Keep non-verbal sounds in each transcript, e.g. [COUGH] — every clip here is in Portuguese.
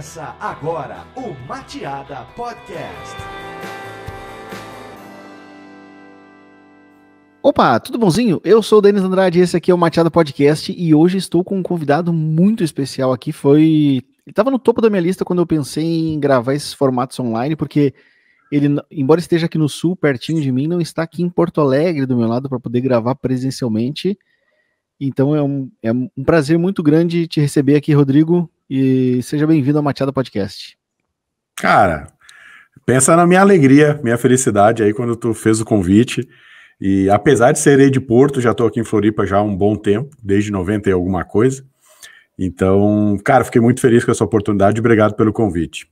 Começa agora o Mateada Podcast. Opa, tudo bonzinho? Eu sou o Denis Andrade, esse aqui é o Mateada Podcast e hoje estou com um convidado muito especial aqui. Foi. Ele estava no topo da minha lista quando eu pensei em gravar esses formatos online, porque ele, embora esteja aqui no sul, pertinho de mim, não está aqui em Porto Alegre do meu lado para poder gravar presencialmente. Então é um, é um prazer muito grande te receber aqui, Rodrigo e seja bem-vindo ao Mateada Podcast. Cara, pensa na minha alegria, minha felicidade aí quando tu fez o convite. E apesar de ser de Porto, já estou aqui em Floripa já há um bom tempo, desde 90 e alguma coisa. Então, cara, fiquei muito feliz com essa oportunidade. Obrigado pelo convite.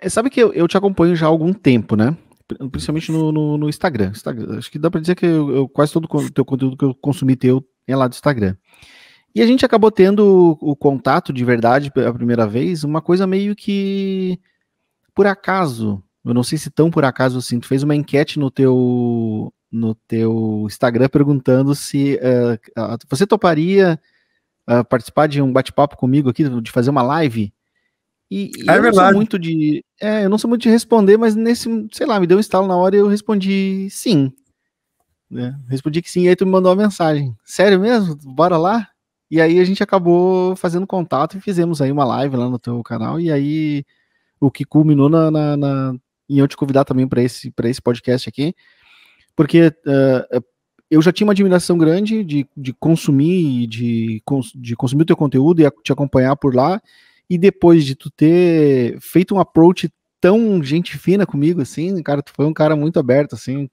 É, sabe que eu, eu te acompanho já há algum tempo, né? Principalmente no, no, no Instagram. Instagram. Acho que dá para dizer que eu, eu, quase todo o teu conteúdo que eu consumi teu é lá do Instagram. E a gente acabou tendo o, contato de verdade pela primeira vez, uma coisa meio que por acaso. Eu não sei se tão por acaso assim, tu fez uma enquete no teu no teu Instagram perguntando se uh, uh, você toparia uh, participar de um bate-papo comigo aqui, de fazer uma live. E, e é eu verdade. não sou muito de. É, eu não sou muito de responder, mas nesse, sei lá, me deu um estalo na hora e eu respondi sim. Né? Respondi que sim, e aí tu me mandou uma mensagem. Sério mesmo? Bora lá? E aí a gente acabou fazendo contato e fizemos aí uma live lá no teu canal. E aí o que culminou na, na, na em eu te convidar também para esse, esse podcast aqui, porque uh, eu já tinha uma admiração grande de, de consumir, de, de consumir o teu conteúdo e te acompanhar por lá. E depois de tu ter feito um approach tão gente fina comigo, assim, cara, tu foi um cara muito aberto, assim.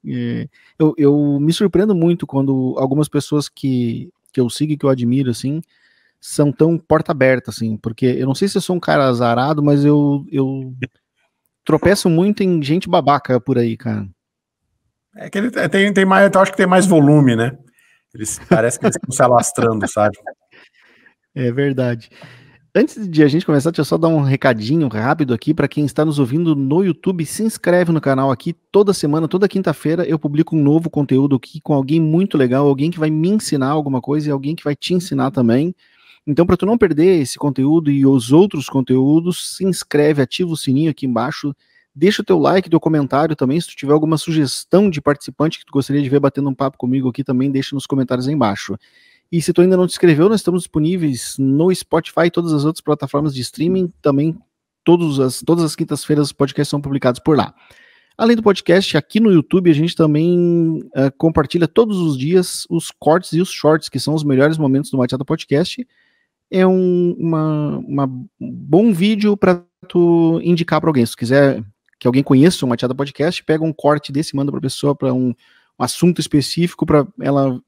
eu, eu me surpreendo muito quando algumas pessoas que que eu sigo e que eu admiro, assim, são tão porta aberta, assim, porque eu não sei se eu sou um cara azarado, mas eu, eu tropeço muito em gente babaca por aí, cara. É que ele é, tem, tem mais, eu acho que tem mais volume, né? Eles, parece que eles estão se alastrando, sabe? [LAUGHS] É verdade. Antes de a gente começar, deixa eu só dar um recadinho rápido aqui para quem está nos ouvindo no YouTube. Se inscreve no canal aqui toda semana, toda quinta-feira eu publico um novo conteúdo aqui com alguém muito legal, alguém que vai me ensinar alguma coisa e alguém que vai te ensinar também. Então, para tu não perder esse conteúdo e os outros conteúdos, se inscreve, ativa o sininho aqui embaixo, deixa o teu like, teu comentário também. Se tu tiver alguma sugestão de participante que tu gostaria de ver batendo um papo comigo aqui também, deixa nos comentários aí embaixo. E se tu ainda não te inscreveu, nós estamos disponíveis no Spotify e todas as outras plataformas de streaming. Também todas as, todas as quintas-feiras os podcasts são publicados por lá. Além do podcast, aqui no YouTube a gente também uh, compartilha todos os dias os cortes e os shorts, que são os melhores momentos do Machado Podcast. É um uma, uma bom vídeo para tu indicar para alguém. Se tu quiser que alguém conheça o Machado Podcast, pega um corte desse, manda para a pessoa para um, um assunto específico para ela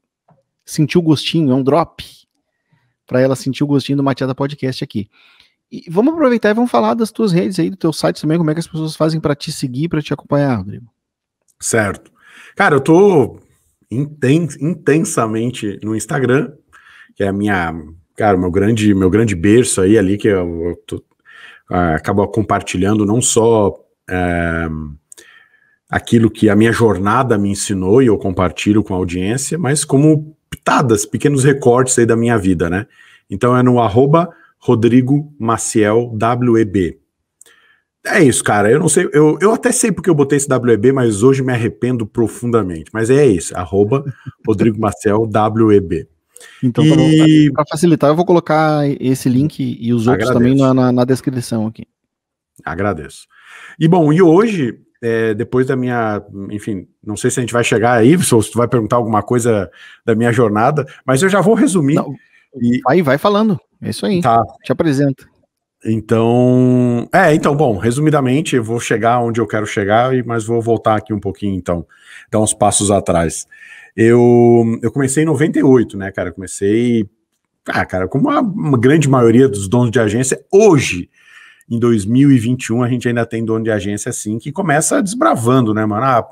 sentir o gostinho, é um drop para ela sentir o gostinho do Matiada Podcast aqui. E vamos aproveitar e vamos falar das tuas redes aí, do teu site também, como é que as pessoas fazem para te seguir, para te acompanhar, Rodrigo. Certo. Cara, eu tô inten intensamente no Instagram, que é a minha, cara, meu grande, meu grande berço aí ali que eu, eu tô, uh, acabo compartilhando não só uh, aquilo que a minha jornada me ensinou e eu compartilho com a audiência, mas como pitadas, pequenos recortes aí da minha vida, né? Então é no arroba Rodrigo Maciel WEB. É isso, cara. Eu não sei, eu, eu até sei porque eu botei esse WEB, mas hoje me arrependo profundamente. Mas é isso, arroba Rodrigo Maciel WEB. Então, tá e... para facilitar, eu vou colocar esse link e os outros Agradeço. também na, na, descrição aqui. Agradeço. E bom, e hoje é, depois da minha, enfim, não sei se a gente vai chegar aí, [LAUGHS] ou se tu vai perguntar alguma coisa da minha jornada, mas eu já vou resumir. Não, e... Vai, vai falando. É isso aí. Tá. Te apresento. Então, é, então, bom, resumidamente, eu vou chegar onde eu quero chegar, mas vou voltar aqui um pouquinho, então, dar uns passos atrás. Eu, eu comecei em 98, né, cara? Eu comecei, ah, cara, como a grande maioria dos donos de agência, hoje, em 2021, a gente ainda tem dono de agência assim que começa desbravando, né, mano? Ah,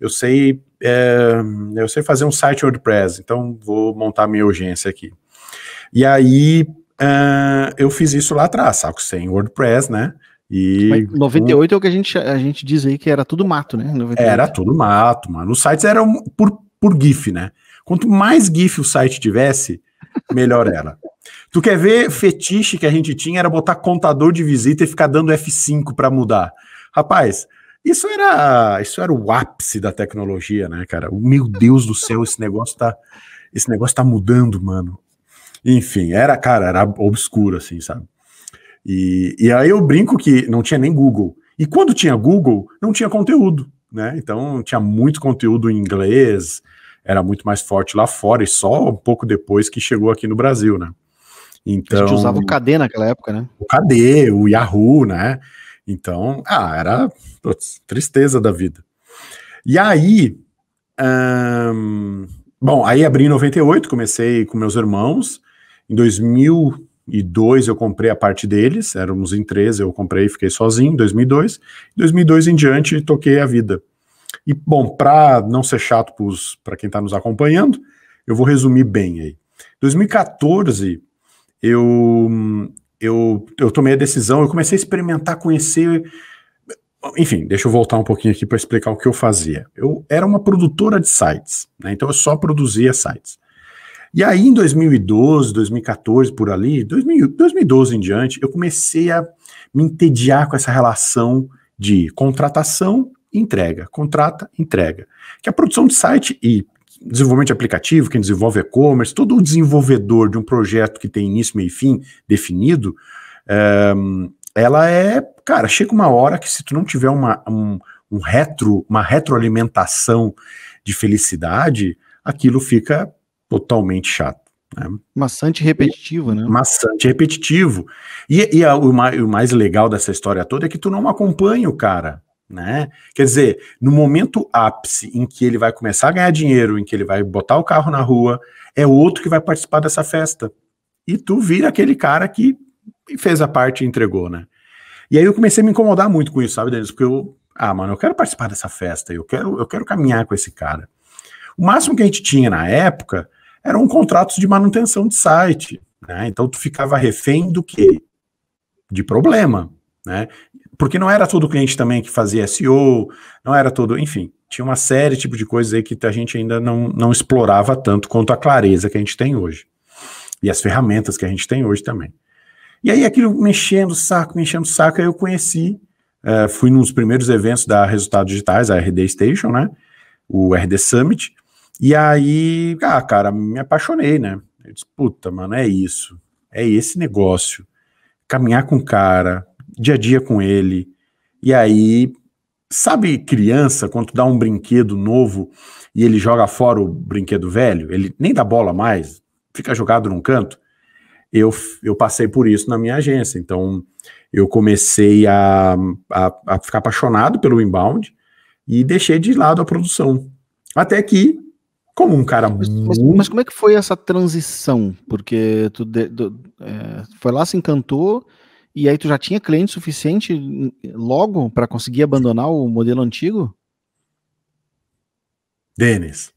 eu sei, é, eu sei fazer um site WordPress, então vou montar minha urgência aqui. E aí uh, eu fiz isso lá atrás, saco sem WordPress, né? E Mas 98 um... é o que a gente, a gente diz aí que era tudo mato, né? 98. Era tudo mato, mano. Os sites eram por, por GIF, né? Quanto mais GIF o site tivesse, melhor era. Tu quer ver fetiche que a gente tinha era botar contador de visita e ficar dando F5 para mudar. Rapaz, isso era, isso era o ápice da tecnologia, né, cara? Meu Deus do céu, esse negócio tá, esse negócio tá mudando, mano. Enfim, era, cara, era obscuro assim, sabe? E, e aí eu brinco que não tinha nem Google. E quando tinha Google, não tinha conteúdo, né? Então tinha muito conteúdo em inglês, era muito mais forte lá fora e só um pouco depois que chegou aqui no Brasil, né? Então, a gente usava o KD naquela época, né? O KD, o Yahoo, né? Então, ah, era putz, tristeza da vida. E aí, hum, bom, aí abri em 98, comecei com meus irmãos. Em 2002 eu comprei a parte deles, éramos em 13, eu comprei e fiquei sozinho em 2002. Em 2002 em diante toquei a vida. E, bom, para não ser chato para quem está nos acompanhando, eu vou resumir bem aí. 2014 eu, eu, eu tomei a decisão, eu comecei a experimentar, conhecer. Enfim, deixa eu voltar um pouquinho aqui para explicar o que eu fazia. Eu era uma produtora de sites, né? então eu só produzia sites. E aí, em 2012, 2014, por ali, 2012 em diante, eu comecei a me entediar com essa relação de contratação e entrega, contrata, entrega. Que a produção de site e desenvolvimento de aplicativo, quem desenvolve e-commerce, todo o desenvolvedor de um projeto que tem início, meio e fim definido, eh, ela é, cara, chega uma hora que se tu não tiver uma, um, um retro, uma retroalimentação de felicidade, aquilo fica totalmente chato. Né? Maçante repetitivo, né? Maçante repetitivo. E, e a, o, mais, o mais legal dessa história toda é que tu não acompanha o cara. Né? Quer dizer, no momento ápice em que ele vai começar a ganhar dinheiro, em que ele vai botar o carro na rua, é outro que vai participar dessa festa. E tu vira aquele cara que fez a parte e entregou, né? E aí eu comecei a me incomodar muito com isso, sabe, Denis? Porque eu, ah, mano, eu quero participar dessa festa, eu quero, eu quero caminhar com esse cara. O máximo que a gente tinha na época eram um contratos de manutenção de site, né? Então tu ficava refém do quê? De problema, né? Porque não era todo cliente também que fazia SEO, não era todo, enfim, tinha uma série tipo de coisas aí que a gente ainda não, não explorava tanto quanto a clareza que a gente tem hoje. E as ferramentas que a gente tem hoje também. E aí aquilo mexendo o saco, mexendo o saco, aí eu conheci, uh, fui nos primeiros eventos da Resultados Digitais, a RD Station, né? O RD Summit. E aí, ah, cara, me apaixonei, né? Eu disse, puta, mano, é isso. É esse negócio. Caminhar com o cara, dia a dia com ele. E aí, sabe criança, quando dá um brinquedo novo e ele joga fora o brinquedo velho, ele nem dá bola mais, fica jogado num canto? Eu, eu passei por isso na minha agência. Então, eu comecei a, a, a ficar apaixonado pelo inbound e deixei de lado a produção. Até que como um cara mas, muito... mas, como é que foi essa transição? Porque tu, de, tu é, foi lá, se encantou e aí tu já tinha cliente suficiente hum, logo para conseguir abandonar o modelo antigo? Denis,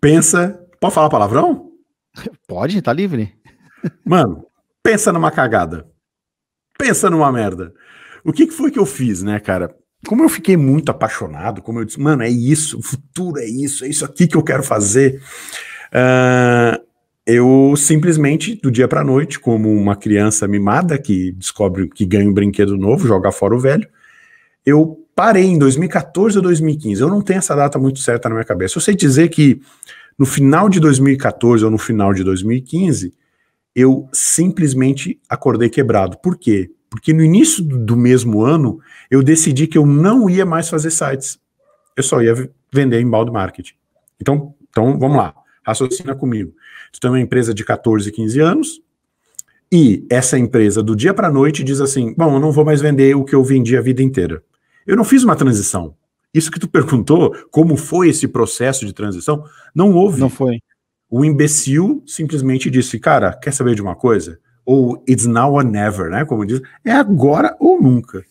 pensa. Pode falar palavrão? [LAUGHS] Pode, tá livre. [LAUGHS] Mano, pensa numa cagada. Pensa numa merda. O que, foi que eu fiz, né, cara? Como eu fiquei muito apaixonado, como eu disse, mano, é isso, o futuro é isso, é isso aqui que eu quero fazer. Ah, eu simplesmente, do dia para noite, como uma criança mimada que descobre que ganha um brinquedo novo, joga fora o velho, eu parei em 2014 ou 2015. Eu não tenho essa data muito certa na minha cabeça. Eu sei dizer que no final de 2014 ou no final de 2015, eu simplesmente acordei quebrado. Por quê? Porque no início do mesmo ano, eu decidi que eu não ia mais fazer sites. Eu só ia vender em balde marketing. Então, então vamos lá, raciocina comigo. Tu tem uma empresa de 14, 15 anos, e essa empresa, do dia para a noite, diz assim: bom, eu não vou mais vender o que eu vendi a vida inteira. Eu não fiz uma transição. Isso que tu [LAUGHS] perguntou, como foi esse processo de transição, não houve. Não foi. O imbecil simplesmente disse: cara, quer saber de uma coisa? Ou it's now or never, né? Como diz, é agora ou nunca.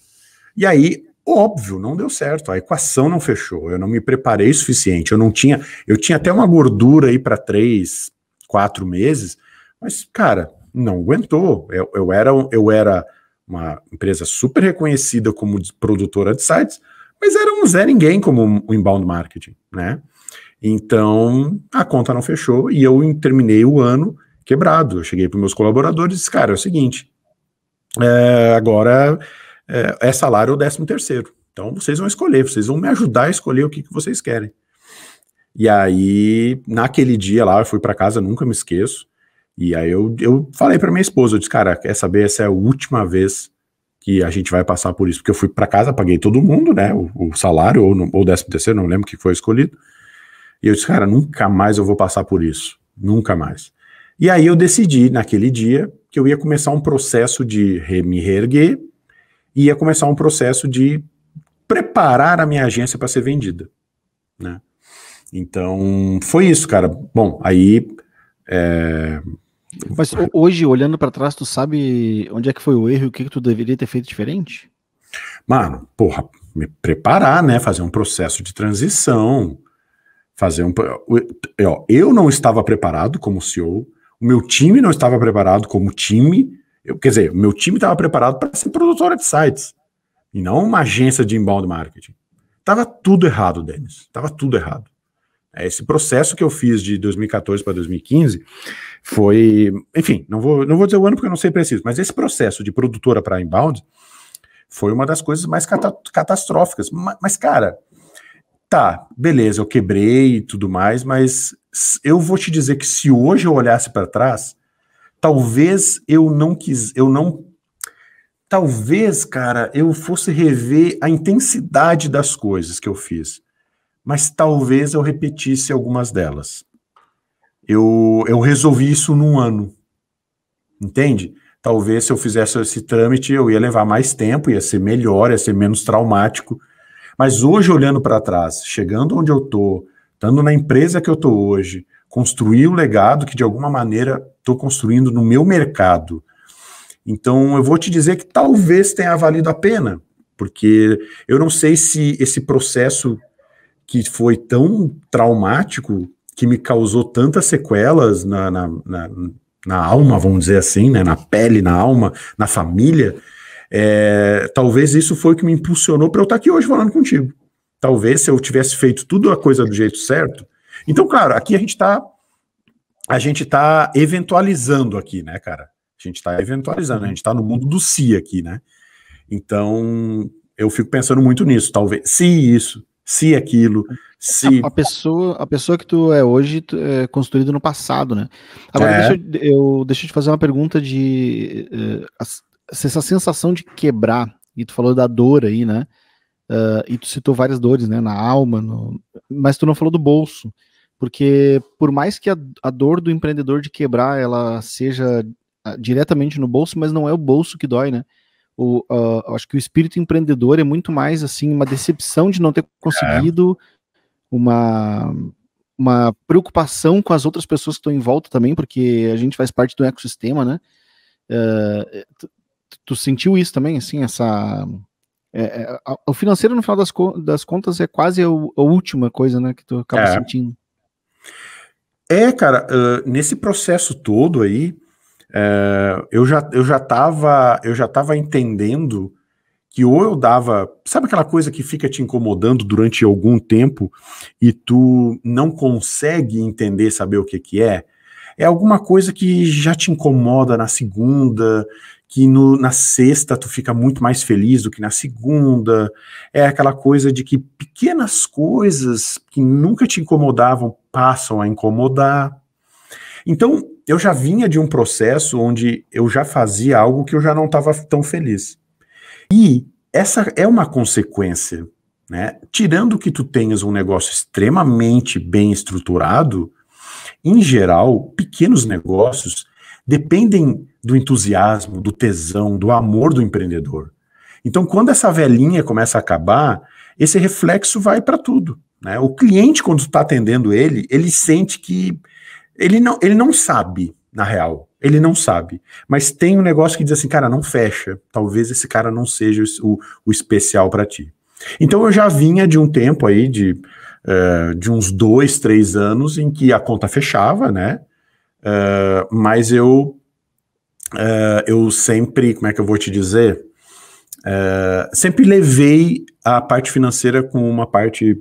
E aí, óbvio, não deu certo. A equação não fechou. Eu não me preparei o suficiente. Eu não tinha. Eu tinha até uma gordura aí para três, quatro meses, mas, cara, não aguentou. Eu, eu, era, eu era uma empresa super reconhecida como produtora de sites, mas era um zero ninguém como o inbound marketing, né? Então, a conta não fechou e eu terminei o ano quebrado. Eu cheguei para meus colaboradores e disse, cara, é o seguinte, é, agora é, é salário o décimo terceiro. Então, vocês vão escolher, vocês vão me ajudar a escolher o que, que vocês querem. E aí, naquele dia lá, eu fui para casa, nunca me esqueço. E aí eu, eu falei para minha esposa, eu disse, cara, quer saber, essa é a última vez que a gente vai passar por isso, porque eu fui para casa, paguei todo mundo, né, o, o salário ou o décimo terceiro, não lembro que foi escolhido, e eu disse, cara, nunca mais eu vou passar por isso, nunca mais. E aí eu decidi, naquele dia, que eu ia começar um processo de me reerguer, e ia começar um processo de preparar a minha agência para ser vendida, né, então, foi isso, cara. Bom, aí. É... Mas hoje, olhando para trás, tu sabe onde é que foi o erro e o que, que tu deveria ter feito diferente? Mano, porra, me preparar, né? Fazer um processo de transição. Fazer um. Eu, é, eu não estava preparado como CEO, o meu time não estava preparado como time. Eu, quer dizer, o meu time estava preparado para ser produtora de sites e não uma agência de inbound marketing. Tava tudo errado, Denis. Tava tudo errado. É, esse processo que eu fiz de 2014 para 2015 foi, enfim, não vou, não vou dizer o ano porque eu não sei preciso, mas esse processo de produtora para inbound foi uma das coisas mais cata catastróficas. Mas, cara, tá, beleza, eu quebrei e tudo mais, mas eu vou te dizer que se hoje eu olhasse para trás, talvez eu não quis, eu não talvez, cara, eu fosse rever a intensidade das coisas que eu fiz mas talvez eu repetisse algumas delas. Eu, eu resolvi isso num ano, entende? Talvez se eu fizesse esse trâmite eu ia levar mais tempo, ia ser melhor, ia ser menos traumático. Mas hoje, olhando para trás, chegando onde eu estou, estando na empresa que eu estou hoje, construir o legado que de alguma maneira estou construindo no meu mercado. Então, eu vou te dizer que talvez tenha valido a pena, porque eu não sei se esse processo que foi tão traumático, que me causou tantas sequelas na, na, na, na alma, vamos dizer assim, né? na pele, na alma, na família, é, talvez isso foi o que me impulsionou para eu estar tá aqui hoje falando contigo. Talvez se eu tivesse feito tudo a coisa do jeito certo. Então, claro, aqui a gente está a gente está eventualizando aqui, né, cara? A gente está eventualizando, a gente está no mundo do si aqui, né? Então, eu fico pensando muito nisso, talvez. Se isso, se aquilo, se. A pessoa, a pessoa que tu é hoje tu é construída no passado, né? Agora, é. deixa, eu, eu, deixa eu te fazer uma pergunta de. Uh, essa sensação de quebrar, e tu falou da dor aí, né? Uh, e tu citou várias dores, né? Na alma, no... mas tu não falou do bolso. Porque, por mais que a, a dor do empreendedor de quebrar ela seja ah, diretamente no bolso, mas não é o bolso que dói, né? O, uh, acho que o espírito empreendedor é muito mais assim uma decepção de não ter conseguido, é. uma, uma preocupação com as outras pessoas que estão em volta também, porque a gente faz parte do ecossistema, né? Uh, tu, tu, sentiu isso também, assim, essa. É, é, o financeiro, no final das, co das contas, é quase a, a, última coisa né, que tu acaba é. sentindo. É, cara, uh, nesse processo todo aí, Uh, eu já eu já tava eu já tava entendendo que ou eu dava, sabe aquela coisa que fica te incomodando durante algum tempo e tu não consegue entender, saber o que que é? É alguma coisa que já te incomoda na segunda, que no, na sexta tu fica muito mais feliz do que na segunda. É aquela coisa de que pequenas coisas que nunca te incomodavam passam a incomodar. Então, eu já vinha de um processo onde eu já fazia algo que eu já não estava tão feliz. E essa é uma consequência, né? Tirando que tu tenhas um negócio extremamente bem estruturado, em geral, pequenos negócios dependem do entusiasmo, do tesão, do amor do empreendedor. Então, quando essa velhinha começa a acabar, esse reflexo vai para tudo. Né? O cliente, quando está atendendo ele, ele sente que ele não, ele não sabe, na real. Ele não sabe. Mas tem um negócio que diz assim, cara, não fecha. Talvez esse cara não seja o, o especial para ti. Então eu já vinha de um tempo aí, de, uh, de uns dois, três anos, em que a conta fechava, né? Uh, mas eu, uh, eu sempre, como é que eu vou te dizer? sempre levei a parte financeira com uma parte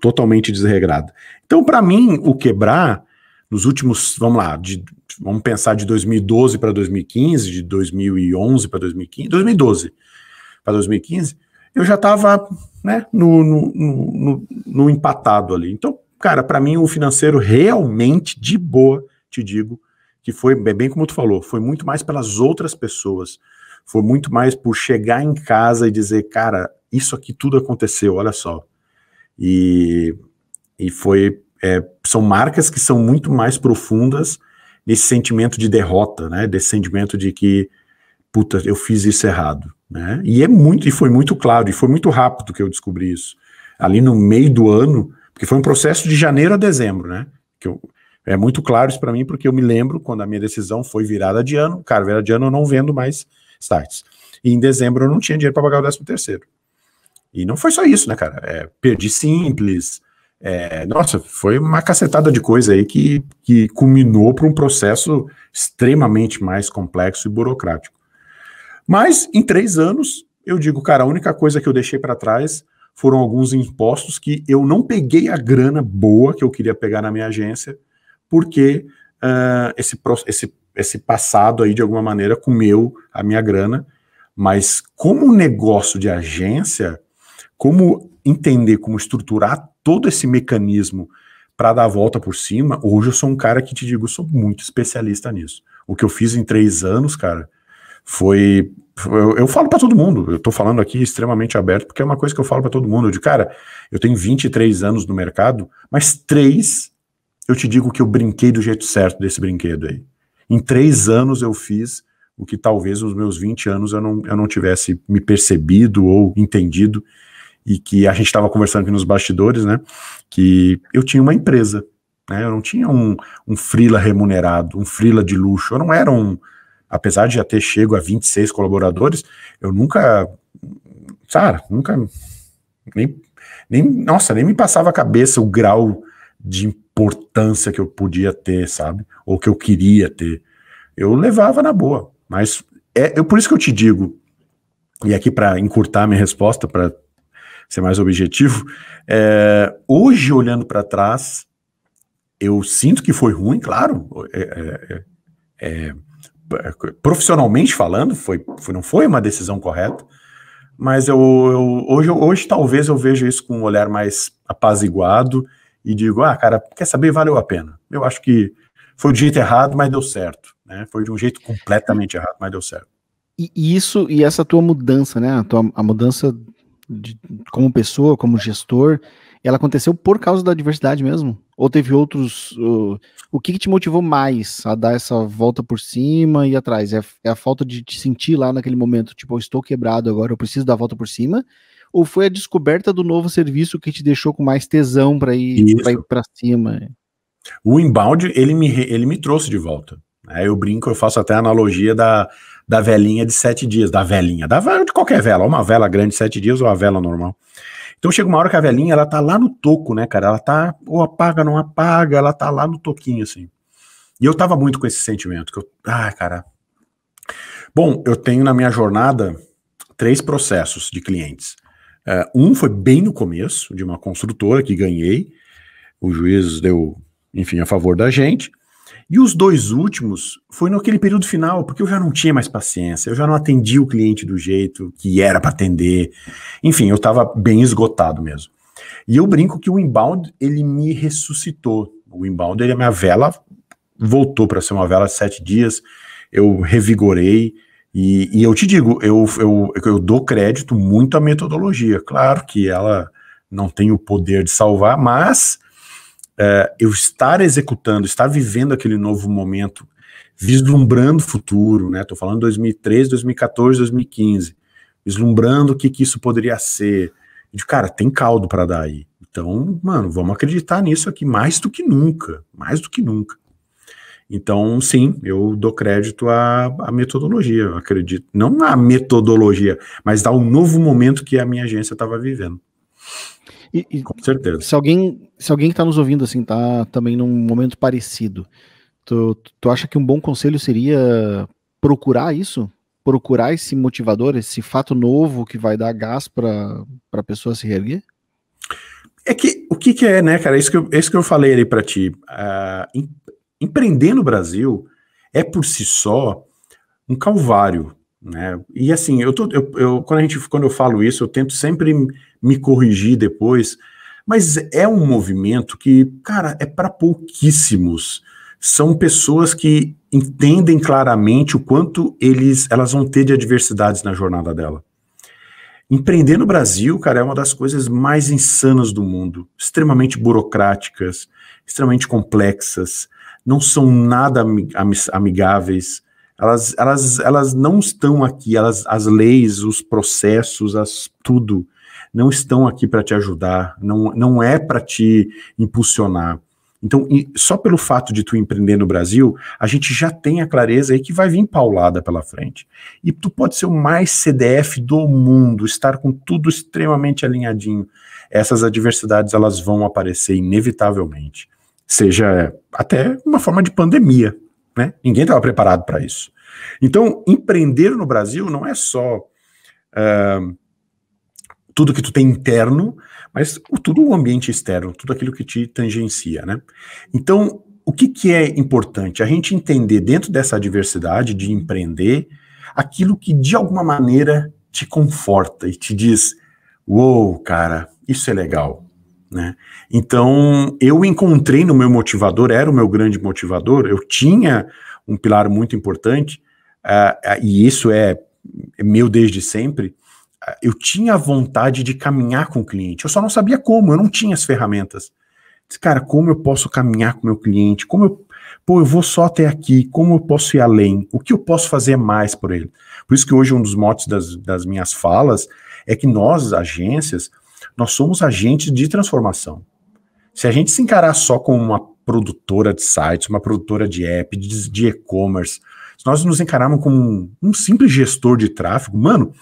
totalmente desregrada. Então, para mim, o quebrar nos últimos, vamos lá, de, vamos pensar de 2012 para 2015, de 2011 para 2015, 2012 para 2015, eu já estava né, no, no, no, no, empatado ali. Então, cara, para mim o financeiro realmente, de boa, te digo, que foi é bem como tu falou, foi muito mais pelas outras pessoas, foi muito mais por chegar em casa e dizer, cara, isso aqui tudo aconteceu, olha só. E, e foi é, são marcas que são muito mais profundas nesse sentimento de derrota, né? Desse sentimento de que, puta, eu fiz isso errado, né? E é muito, e foi muito claro, e foi muito rápido que eu descobri isso. Ali no meio do ano, porque foi um processo de janeiro a dezembro, né? Que eu, é muito claro isso para mim, porque eu me lembro quando a minha decisão foi virada de ano, cara, virada de ano eu não vendo mais sites. E em dezembro eu não tinha dinheiro para pagar o décimo terceiro. E não foi só isso, né, cara? É, perdi simples, é, nossa, foi uma cacetada de coisa aí que, que culminou para um processo extremamente mais complexo e burocrático. Mas, em três anos, eu digo, cara, a única coisa que eu deixei para trás foram alguns impostos que eu não peguei a grana boa que eu queria pegar na minha agência, porque uh, esse, esse, esse passado aí, de alguma maneira, comeu a minha grana. Mas, como negócio de agência, como entender como estruturar todo esse mecanismo para dar a volta por cima, hoje eu sou um cara que te digo, sou muito especialista nisso. O que eu fiz em três anos, cara, foi. Eu, eu falo para todo mundo, eu tô falando aqui extremamente aberto, porque é uma coisa que eu falo para todo mundo. Eu cara, eu tenho 23 anos no mercado, mas três eu te digo que eu brinquei do jeito certo desse brinquedo aí. Em três anos eu fiz o que talvez nos meus 20 anos eu não, eu não tivesse me percebido ou entendido e que a gente estava conversando aqui nos bastidores, né? Que eu tinha uma empresa, né? Eu não tinha um, um frila remunerado, um frila de luxo. Eu não era um, apesar de já ter chego a 26 colaboradores, eu nunca, cara, nunca nem, nem nossa, nem me passava a cabeça o grau de importância que eu podia ter, sabe? Ou que eu queria ter. Eu levava na boa, mas é eu, por isso que eu te digo, e aqui para encurtar minha resposta, para ser mais objetivo, é, hoje, olhando para trás, eu sinto que foi ruim, claro. É é, é, é, profissionalmente falando, foi, foi, não foi uma decisão correta, mas eu, eu, hoje, hoje talvez eu veja isso com um olhar mais apaziguado e digo, ah, cara, quer saber, valeu a pena. Eu acho que foi do jeito errado, mas deu certo. Né? Foi de um jeito completamente errado, mas deu certo. E isso e essa tua mudança, né? A, tua, a mudança de, como pessoa, como gestor, ela aconteceu por causa da diversidade mesmo? Ou teve outros. Uh, o que, que, te motivou mais a dar essa volta por cima e atrás? É, é, a falta de te sentir lá naquele momento, tipo, eu estou quebrado agora, eu preciso dar a volta por cima? Ou foi a descoberta do novo serviço que te deixou com mais tesão para ir para cima? O inbound, ele me, ele me trouxe de volta. Eu brinco, eu faço até a analogia da, da velinha de sete dias, da velinha, da de qualquer vela, uma vela grande sete dias ou a vela normal. Então chega uma hora que a velinha, ela tá lá no toco, né, cara? Ela tá, ou apaga, não apaga, ela tá lá no toquinho, assim. E eu tava muito com esse sentimento, que eu, ah, cara. Bom, eu tenho na minha jornada três processos de clientes. Uh, um foi bem no começo, de uma construtora que ganhei, o juiz deu, enfim, a favor da gente. E os dois últimos foi naquele período final, porque eu já não tinha mais paciência, eu já não atendi o cliente do jeito que era para atender. Enfim, eu estava bem esgotado mesmo. E eu brinco que o inbound, ele me ressuscitou. O inbound, ele, a minha vela voltou para ser uma vela de sete dias, eu revigorei. E, e, eu te digo, eu, eu, eu dou crédito muito à metodologia. Claro que ela não tem o poder de salvar, mas uh, eu estar executando, estar vivendo aquele novo momento, vislumbrando o futuro, né? Estou falando 2013, 2014, 2015, vislumbrando o que, que isso poderia ser. De cara, tem caldo para dar aí. Então, mano, vamos acreditar nisso aqui mais do que nunca, mais do que nunca. Então, sim, eu dou crédito à, à metodologia, acredito. Não à metodologia, mas ao novo momento que a minha agência estava vivendo. E, e, Com certeza. Se alguém, se alguém que está nos ouvindo assim tá também num momento parecido, tu, tu acha que um bom conselho seria procurar isso? Procurar esse motivador, esse fato novo que vai dar gás para a pessoa se reerguer? É que o que, que, é, né, cara? É isso que eu, é isso que eu falei ali para ti. Uh, em, empreender no Brasil é por si só um calvário. Né? E assim, eu, tô, eu, eu quando, a gente, quando eu falo isso, eu tento sempre me corrigir depois, mas é um movimento que, cara, é para pouquíssimos. São pessoas que entendem claramente o quanto eles, elas vão ter de adversidades na jornada dela. Empreender no Brasil, cara, é uma das coisas mais insanas do mundo, extremamente burocráticas, extremamente complexas, não são nada amigáveis elas, elas, elas não estão aqui, elas, as leis, os processos, as, tudo, não estão aqui para te ajudar, não, não é para te impulsionar. Então, só pelo fato de tu empreender no Brasil, a gente já tem a clareza aí que vai vir paulada pela frente. E tu pode ser o mais CDF do mundo, estar com tudo extremamente alinhadinho. Essas adversidades, elas vão aparecer inevitavelmente. Seja até uma forma de pandemia, né? Ninguém estava preparado para isso. Então, empreender no Brasil não é só uh, tudo que tu tem interno, mas o, tudo o ambiente externo, tudo aquilo que te tangencia. Né? Então, o que, que é importante? A gente entender dentro dessa diversidade de empreender aquilo que de alguma maneira te conforta e te diz: Uou, wow, cara, isso é legal. Né? Então, eu encontrei no meu motivador, era o meu grande motivador, eu tinha um pilar muito importante, uh, uh, e isso é, é meu desde sempre, uh, eu tinha vontade de caminhar com o cliente, eu só não sabia como, eu não tinha as ferramentas. Disse, cara, como eu posso caminhar com o meu cliente? Como eu, pô, eu vou só até aqui, como eu posso ir além? O que eu posso fazer mais por ele? Por isso que hoje um dos motes das, das minhas falas é que nós, agências, nós somos agentes de transformação. Se a gente se encarar só como uma produtora de sites, uma produtora de app, de e-commerce, se nós nos encararmos como um, simples gestor de tráfego, mano,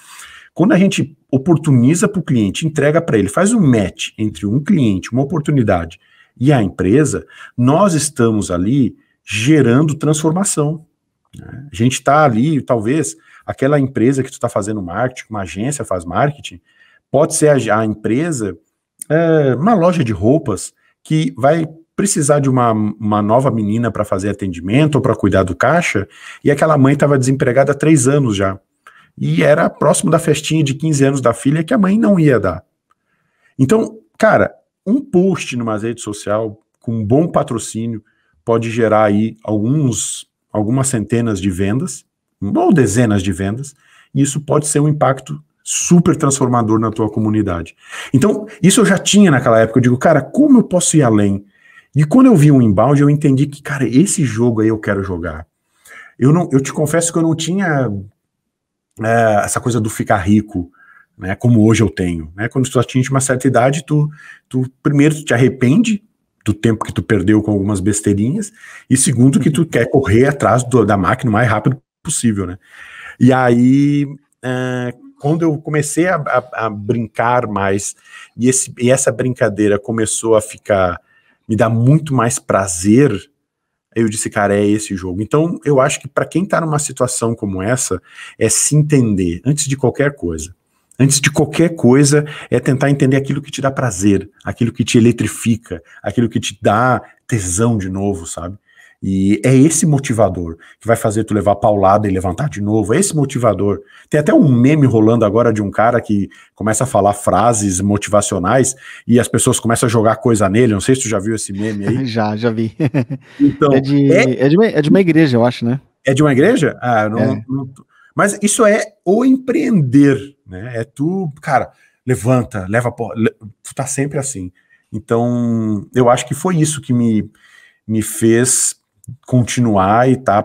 quando a gente oportuniza para o cliente, entrega para ele, faz um match entre um cliente, uma oportunidade e a empresa, nós estamos ali gerando transformação. Né? A gente está ali, talvez, aquela empresa que tu está fazendo marketing, uma agência faz marketing, Pode ser a, a empresa, é, uma loja de roupas que vai precisar de uma, uma nova menina para fazer atendimento ou para cuidar do caixa, e aquela mãe estava desempregada há três anos já. E era próximo da festinha de 15 anos da filha que a mãe não ia dar. Então, cara, um post numa rede social com um bom patrocínio pode gerar aí alguns, algumas centenas de vendas, ou dezenas de vendas, e isso pode ser um impacto super transformador na tua comunidade. Então, isso eu já tinha naquela época. Eu digo, cara, como eu posso ir além? E quando eu vi um embalde, eu entendi que, cara, esse jogo aí eu quero jogar. Eu não, eu te confesso que eu não tinha é, essa coisa do ficar rico, né? Como hoje eu tenho, né? Quando tu atinge uma certa idade, tu, tu primeiro tu te arrepende do tempo que tu perdeu com algumas besteirinhas e segundo que tu uhum. quer correr atrás do, da máquina o mais rápido possível, né? E aí é, quando eu comecei a, a, a brincar mais e, esse, e essa brincadeira começou a ficar me dar muito mais prazer, eu disse, cara, é esse jogo. Então, eu acho que para quem está numa situação como essa, é se entender antes de qualquer coisa. Antes de qualquer coisa, é tentar entender aquilo que te dá prazer, aquilo que te eletrifica, aquilo que te dá tesão de novo, sabe? E é esse motivador que vai fazer tu levar paulada e levantar de novo. É esse motivador. Tem até um meme rolando agora de um cara que começa a falar frases motivacionais e as pessoas começam a jogar coisa nele. Não sei se tu já viu esse meme aí. [LAUGHS] Já, já vi. [LAUGHS] Então, é, de, é, é de, uma, é de uma igreja, eu acho, né? É de uma igreja? Ah, não, é. não, mas isso é o empreender, né? É tu, cara, levanta, leva, tu tá sempre assim. Então, eu acho que foi isso que me, me fez continuar e tá,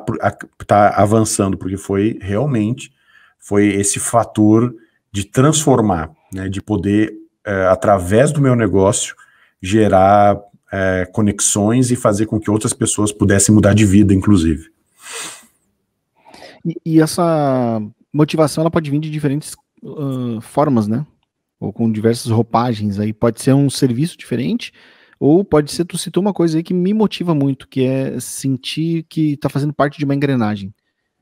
tá avançando, porque foi realmente foi esse fator de transformar, né, de poder, é, através do meu negócio, gerar é, conexões e fazer com que outras pessoas pudessem mudar de vida, inclusive. E, e essa motivação ela pode vir de diferentes uh, formas, né? Ou com diversas roupagens aí. Pode ser um serviço diferente, ou pode ser tu citou uma coisa aí que me motiva muito, que é sentir que tá fazendo parte de uma engrenagem.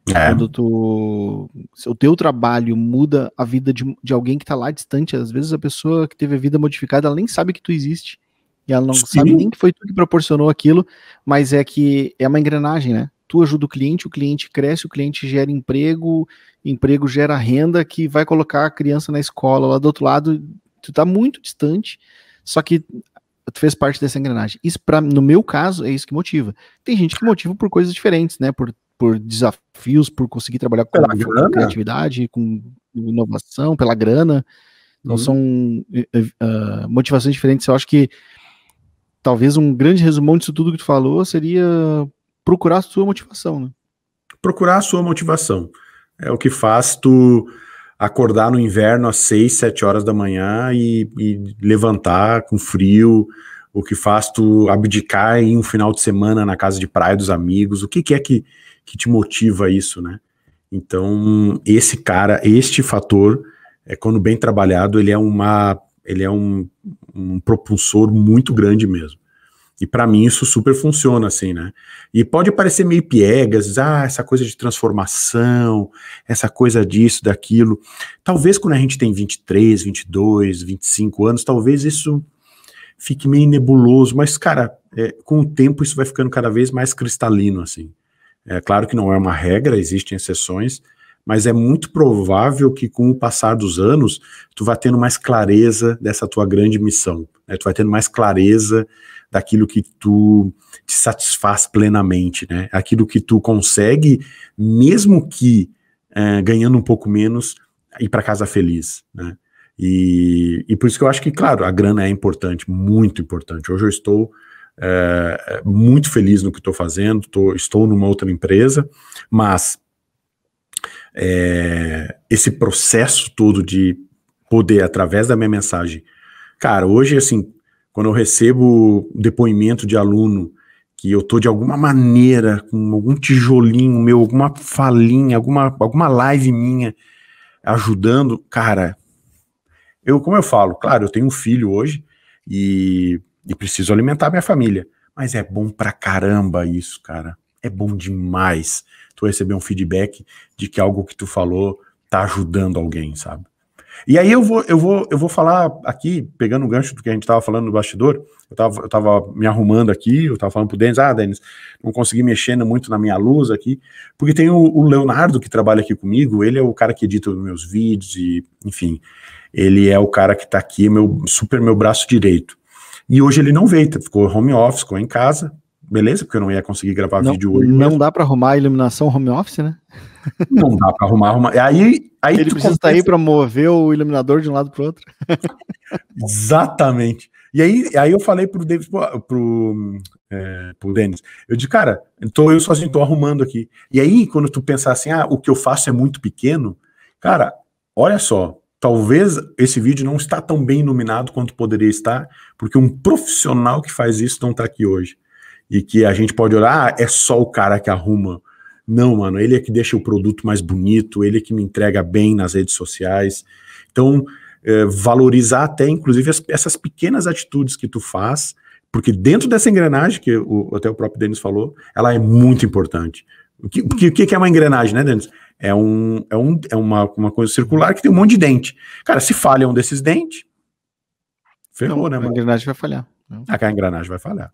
É. Quando tu, o teu trabalho muda a vida de, de alguém que tá lá distante, às vezes a pessoa que teve a vida modificada, ela nem sabe que tu existe. E ela não Sim. sabe nem que foi tu que proporcionou aquilo, mas é que é uma engrenagem, né? Tu ajuda o cliente, o cliente cresce, o cliente gera emprego, emprego gera renda que vai colocar a criança na escola lá do outro lado. Tu tá muito distante, só que tu fez parte dessa engrenagem. Isso, pra, no meu caso, é isso que motiva. Tem gente que motiva por coisas diferentes, né? Por, por desafios, por conseguir trabalhar com, com criatividade, com inovação, pela grana. Então hum. são uh, motivações diferentes. Eu acho que talvez um grande resumão disso tudo que tu falou seria procurar a sua motivação, né? Procurar a sua motivação. É o que faz tu acordar no inverno às 6, 7 horas da manhã e, e, levantar com frio, o que faz tu abdicar em um final de semana na casa de praia dos amigos, o que, que é que, que te motiva isso, né? Então, esse cara, este fator, é quando bem trabalhado, ele é uma ele é um, um propulsor muito grande mesmo. E para mim isso super funciona assim, né? E pode parecer meio piegas, ah, essa coisa de transformação, essa coisa disso, daquilo. Talvez quando a gente tem 23, 22, 25 anos, talvez isso fique meio nebuloso, mas cara, é, com o tempo isso vai ficando cada vez mais cristalino assim. É claro que não é uma regra, existem exceções, mas é muito provável que com o passar dos anos tu vá tendo mais clareza dessa tua grande missão, né? tu vai tendo mais clareza daquilo que tu te satisfaz plenamente, né? Aquilo que tu consegue, mesmo que é, ganhando um pouco menos, ir para casa feliz, né? E, e por isso que eu acho que, claro, a grana é importante, muito importante. Hoje eu estou é, muito feliz no que estou fazendo, tô, estou numa outra empresa, mas é, esse processo todo de poder, através da minha mensagem, cara, hoje, assim, quando eu recebo depoimento de aluno que eu tô de alguma maneira com algum tijolinho meu, alguma falinha, alguma alguma live minha ajudando, cara, eu como eu falo, claro, eu tenho um filho hoje e, e preciso alimentar minha família, mas é bom pra caramba isso, cara. É bom demais tu receber um feedback de que algo que tu falou tá ajudando alguém, sabe? E aí eu vou, eu vou, eu vou falar aqui, pegando o gancho do que a gente estava falando no bastidor, eu estava eu tava me arrumando aqui, eu estava falando pro Denis, ah, Denis, não consegui mexendo muito na minha luz aqui, porque tem o, o, Leonardo que trabalha aqui comigo, ele é o cara que edita os meus vídeos e, enfim, ele é o cara que está aqui, meu super meu braço direito. E hoje ele não veio, ficou home office, ficou em casa, beleza, porque eu não ia conseguir gravar não, vídeo hoje. Não mesmo. dá para arrumar a iluminação home office, né? Não dá para arrumar, arrumar. Aí, aí Ele precisa estar aí para mover o iluminador de um lado para outro. [LAUGHS] Exatamente. E aí, aí eu falei pro Davis, pro, pro, é, pro Denis, eu disse, cara, tô, eu sozinho tô arrumando aqui. E aí, quando tu pensar assim, ah, o que eu faço é muito pequeno, cara, olha só, talvez esse vídeo não está tão bem iluminado quanto poderia estar, porque um profissional que faz isso não está aqui hoje e que a gente pode olhar, ah, é só o cara que arruma. Não, mano, ele é que deixa o produto mais bonito, ele é que me entrega bem nas redes sociais. Então, é, valorizar até, inclusive, as, essas pequenas atitudes que tu faz, porque dentro dessa engrenagem, que o, até o próprio Denis falou, ela é muito importante. O que, que é uma engrenagem, né, Denis? É, um, é, um, é uma, uma coisa circular que tem um monte de dente. Cara, se falha um desses dentes, ferrou, então, né, mano? Né? A engrenagem vai falhar. a engrenagem vai falhar.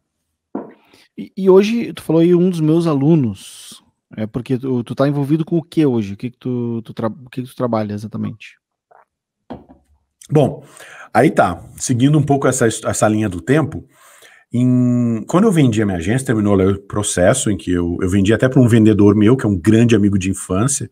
E, hoje, tu falou aí um dos meus alunos, é porque tu, tu tá envolvido com o que hoje? O que, que, tu, tu, tra... o que, que tu trabalha exatamente? Bom, aí tá, seguindo um pouco essa, essa linha do tempo, em, quando eu vendi a minha agência, terminou o processo em que eu, eu vendi até para um vendedor meu, que é um grande amigo de infância,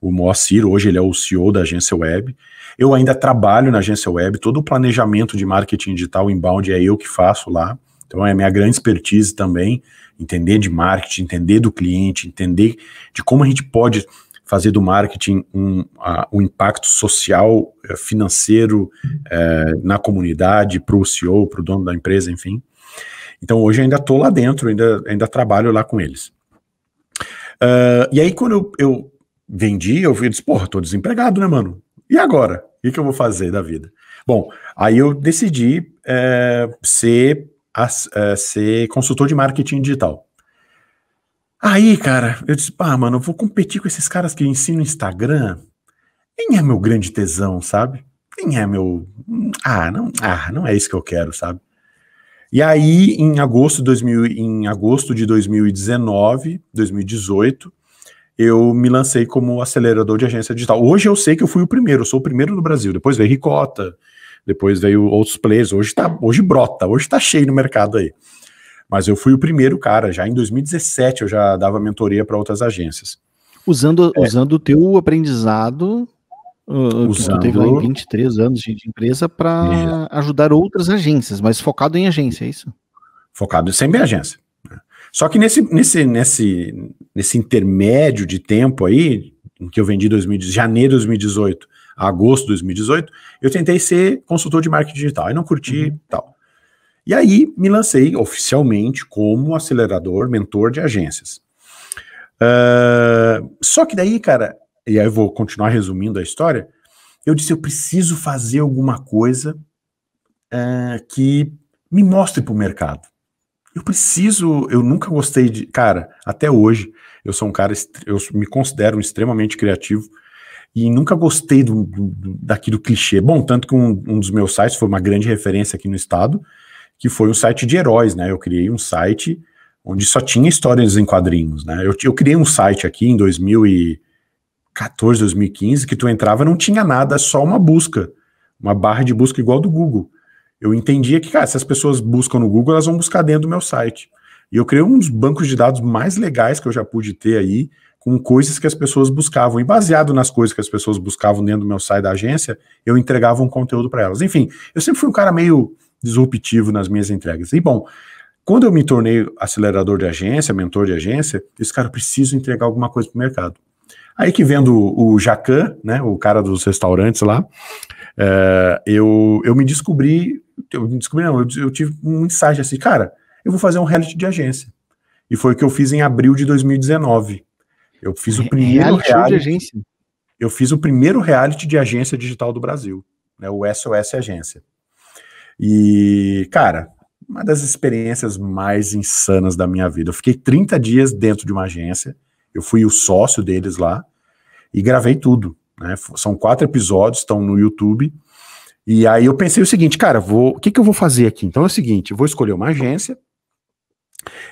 o Moacir, hoje ele é o CEO da agência web. Eu ainda trabalho na agência web, todo o planejamento de marketing digital inbound é eu que faço lá. Então é a minha grande expertise também, entender de marketing, entender do cliente, entender de como a gente pode fazer do marketing um, uh, um impacto social, eh, financeiro uh, na comunidade, para o CEO, para o dono da empresa, enfim. Então hoje ainda estou lá dentro, ainda, ainda trabalho lá com eles. Uh, e aí quando eu, eu vendi, eu disse, porra, estou desempregado, né, mano? E agora? O que, que eu vou fazer da vida? Bom, aí eu decidi é, ser a, a é, ser consultor de marketing digital. Aí, cara, eu disse, ah, mano, eu vou competir com esses caras que ensinam Instagram. Quem é meu grande tesão, sabe? Quem é meu. Ah, não, ah, não é isso que eu quero, sabe? E aí, em agosto de, 2000, em agosto de 2019, 2018, eu me lancei como acelerador de agência digital. Hoje eu sei que eu fui o primeiro, eu sou o primeiro no Brasil. Depois veio Ricota, depois veio outros players. Hoje tá, hoje brota, hoje tá cheio no mercado aí. Mas eu fui o primeiro cara, já em 2017 eu já dava mentoria para outras agências. Usando, é. usando o teu aprendizado Uh, uh usando... teve lá em 23 anos de empresa para ajudar outras agências, mas focado em agência, é isso? Focado sempre em agência. Né? Só que nesse, nesse, nesse, nesse intermédio de tempo aí, em que eu vendi 2018, janeiro de 2018 agosto de 2018, eu tentei ser consultor de marketing digital, e não curti uhum. tal. E aí me lancei oficialmente como acelerador, mentor de agências. Uh, só que daí, cara, e aí eu vou continuar resumindo a história, eu disse, eu preciso fazer alguma coisa uh, que me mostre para o mercado. Eu preciso, eu nunca gostei de. Cara, até hoje, eu sou um cara, eu me considero extremamente criativo, e nunca gostei do, do, clichê. Bom, tanto que um, um, dos meus sites foi uma grande referência aqui no estado, que foi um site de heróis, né? Eu criei um site onde só tinha histórias em quadrinhos, né? Eu, eu criei um site aqui em 2014, 2015, que tu entrava não tinha nada, só uma busca, uma barra de busca igual do Google. Eu entendia que, cara, se as pessoas buscam no Google, elas vão buscar dentro do meu site. E eu criei um dos bancos de dados mais legais que eu já pude ter aí, com coisas que as pessoas buscavam. E baseado nas coisas que as pessoas buscavam dentro do meu site da agência, eu entregava um conteúdo para elas. Enfim, eu sempre fui um cara meio disruptivo nas minhas entregas. E bom, quando eu me tornei acelerador de agência, mentor de agência, esse cara, eu preciso entregar alguma coisa para o mercado. Aí que vendo o, o Jacan, né, o cara dos restaurantes lá, é, eu, eu me descobri, eu me descobri, não, eu, eu tive um insight assim, cara, eu vou fazer um reality de agência. E foi o que eu fiz em abril de 2019. Eu fiz o primeiro reality, reality, de agência. Eu fiz o primeiro reality de agência digital do Brasil, né, o SOS Agência. E, cara, uma das experiências mais insanas da minha vida. Eu fiquei 30 dias dentro de uma agência, eu fui o sócio deles lá e gravei tudo. Né? São quatro episódios, estão no YouTube. E aí eu pensei o seguinte, cara, vou, o que, que eu vou fazer aqui? Então é o seguinte, eu vou escolher uma agência,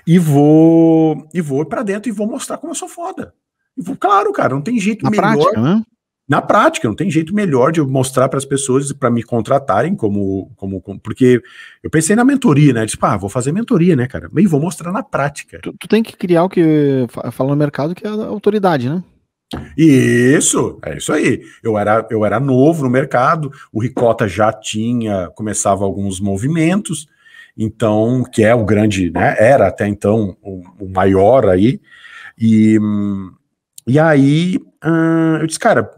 e vou e vou para dentro e vou mostrar como eu sou foda. E vou, claro, cara, não tem jeito Na melhor. Prática, né? Na prática, não tem jeito melhor de eu mostrar para as pessoas para me contratarem como, como, como, Porque eu pensei na mentoria, né? Tipo, ah, vou fazer mentoria, né, cara? E vou mostrar na prática. Tu, tu tem que criar o que fala no mercado, que é a autoridade, né? Isso, é isso aí. Eu era, eu era novo no mercado, o Ricota já tinha, começava alguns movimentos, então, que é o grande, né, era até então o, o maior aí, e, e aí eu disse, cara,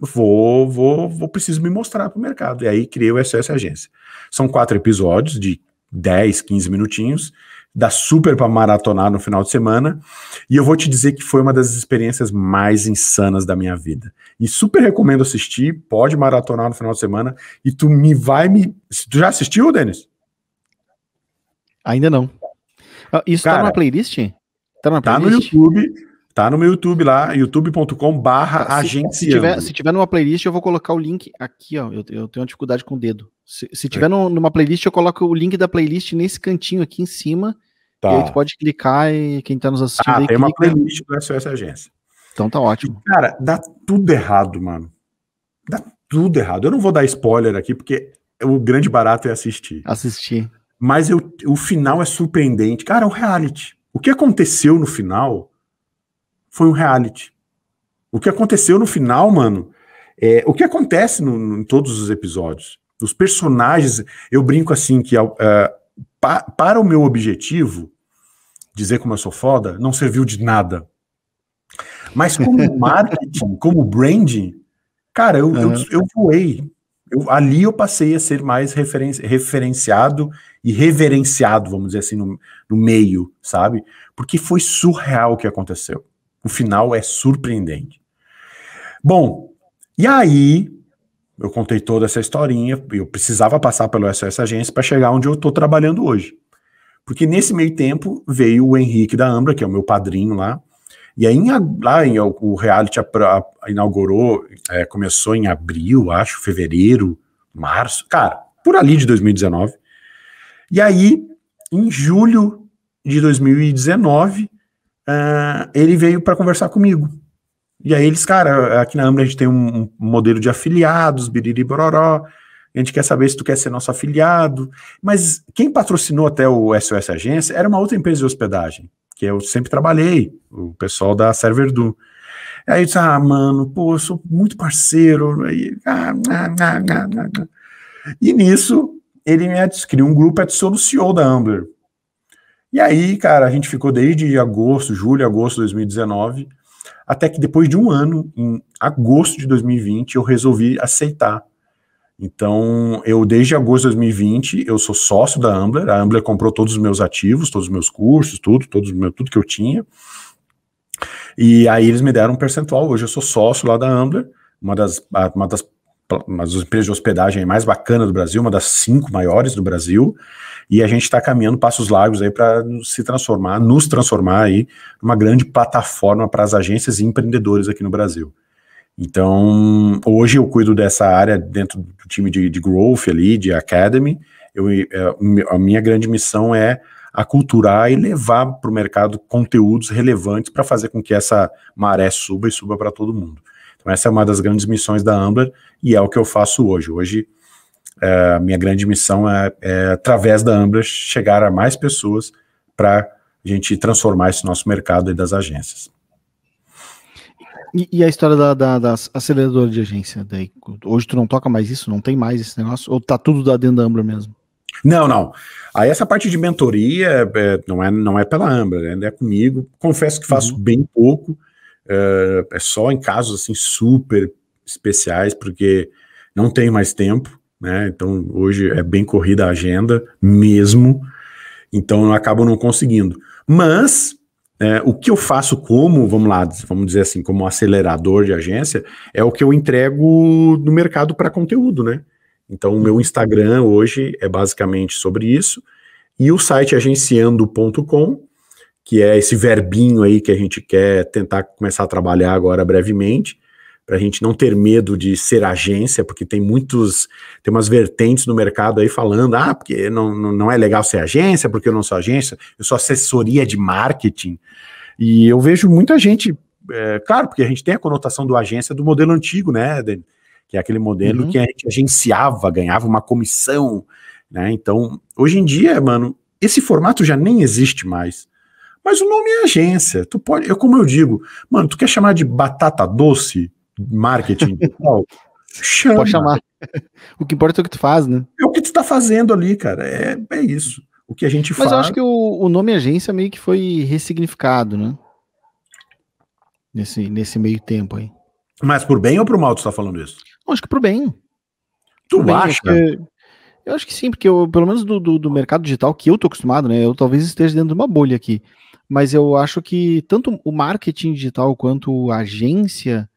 vou, vou, vou, preciso me mostrar para o mercado, e aí criei o SS Agência. São quatro episódios de 10, 15 minutinhos, dá super para maratonar no final de semana. E eu vou te dizer que foi uma das experiências mais insanas da minha vida. E super recomendo assistir, pode maratonar no final de semana. E tu me vai me. Tu já assistiu, Denis? Ainda não. Ah, isso tá Cara, tá na playlist? Tá na playlist? Tá no YouTube. Tá no meu YouTube lá, youtube.com barra tá, agenciando. Se tiver, se tiver numa playlist, eu vou colocar o link aqui, ó. Eu, eu tenho uma dificuldade com o dedo. Se, se é. tiver é. no, numa playlist, eu coloco o link da playlist nesse cantinho aqui em cima. Tá. E aí tu pode clicar e quem tá nos assistindo ah, aí, tem clica. uma playlist do SOS Agência. Então tá ótimo. E, cara, dá tudo errado, mano. Dá tudo errado. Eu não vou dar spoiler aqui, porque o grande barato é assistir. Assistir. Mas eu, o final é surpreendente. Cara, é um reality. O que aconteceu no final foi um reality. O que aconteceu no final, mano, é, o que acontece no, no, em todos os episódios. Os personagens, eu brinco assim que uh, pa, para o meu objetivo, dizer como eu sou foda, não serviu de nada. Mas como [LAUGHS] marketing, como branding, cara, eu, uhum. eu, eu voei eu, ali eu passei a ser mais referen referenciado e reverenciado, vamos dizer assim, no, no meio, sabe? Porque foi surreal o que aconteceu. O final é surpreendente. Bom, e aí eu contei toda essa historinha, eu precisava passar pelo SOS Agência para chegar onde eu estou trabalhando hoje. Porque nesse meio tempo veio o Henrique da Ambra, que é o meu padrinho lá, e aí, lá em, o reality inaugurou, é, começou em abril, acho, fevereiro, março, cara, por ali de 2019. E aí, em julho de 2019, uh, é, ele veio para conversar comigo. E aí eles, cara, aqui na Ambra a gente tem um, um modelo de afiliados, biriribororó, a gente quer saber se tu quer ser nosso afiliado. Mas quem patrocinou até o SOS Agência era uma outra empresa de hospedagem que eu sempre trabalhei, o pessoal da Serverdu. Aí eu disse, ah, mano, pô, eu sou muito parceiro. Aí, ah, ah, ah, E nisso, ele me adquiriu um grupo, adicionou o CEO da Ambler. E aí, cara, a gente ficou desde agosto, julho, agosto de 2019, até que depois de um ano, em agosto de 2020, eu resolvi aceitar então, eu desde agosto de 2020, eu sou sócio da Ambler, a Ambler comprou todos os meus ativos, todos os meus cursos, tudo, todos, tudo que eu tinha, e aí eles me deram um percentual, hoje eu sou sócio lá da Ambler, uma das, uma das uma das empresas de hospedagem mais bacana do Brasil, uma das cinco maiores do Brasil, e a gente está caminhando passos largos aí para se transformar, nos transformar aí numa grande plataforma para as agências e empreendedores aqui no Brasil. Então, hoje eu cuido dessa área dentro do time de, de growth ali, de academy. Eu, é, a minha grande missão é aculturar e levar para o mercado conteúdos relevantes para fazer com que essa maré suba e suba para todo mundo. Então, essa é uma das grandes missões da Ambler e é o que eu faço hoje. Hoje, é, a minha grande missão é, é através da Ambler, chegar a mais pessoas para a gente transformar esse nosso mercado das agências. E, e a história da, da, de agência? Daí, hoje tu não toca mais isso? Não tem mais esse negócio? Ou tá tudo da dentro da Ambra mesmo? Não, não. Aí essa parte de mentoria é, é não, é, não é pela Ambra, né? é comigo. Confesso que faço uhum. bem pouco. É, é só em casos assim super especiais, porque não tenho mais tempo, né? Então hoje é bem corrida a agenda mesmo. Então eu acabo não conseguindo. Mas é, o que eu faço como, vamos lá, vamos dizer assim, como acelerador de agência, é o que eu entrego no mercado para conteúdo, né? Então, o meu Instagram hoje é basicamente sobre isso. E o site agenciando.com, que é esse verbinho aí que a gente quer tentar começar a trabalhar agora brevemente, para a gente não ter medo de ser agência, porque tem muitos, tem umas vertentes no mercado aí falando, ah, porque não, não é legal ser agência, porque eu não sou agência, eu sou assessoria de marketing. E eu vejo muita gente, é, claro, porque a gente tem a conotação do agência do modelo antigo, né, Eden? Que é aquele modelo uhum. que a gente agenciava, ganhava uma comissão, né? Então, hoje em dia, mano, esse formato já nem existe mais. Mas o nome é agência. Tu pode, eu como eu digo, mano, tu quer chamar de batata doce? marketing chama. Pode chamar. [LAUGHS] O que importa é o que tu faz, né? É o que tu está fazendo ali, cara. É, é isso. O que a gente Mas faz. Mas eu acho que o, o nome agência meio que foi ressignificado, né? Nesse, nesse meio tempo aí. Mas por bem ou por mal tu está falando isso? Eu acho que pro bem. Tu acha? Bem, eu acho que sim, porque eu, pelo menos do, do, do, mercado digital que eu tô acostumado, né? Eu talvez esteja dentro de uma bolha aqui. Mas eu acho que tanto o marketing digital quanto a agência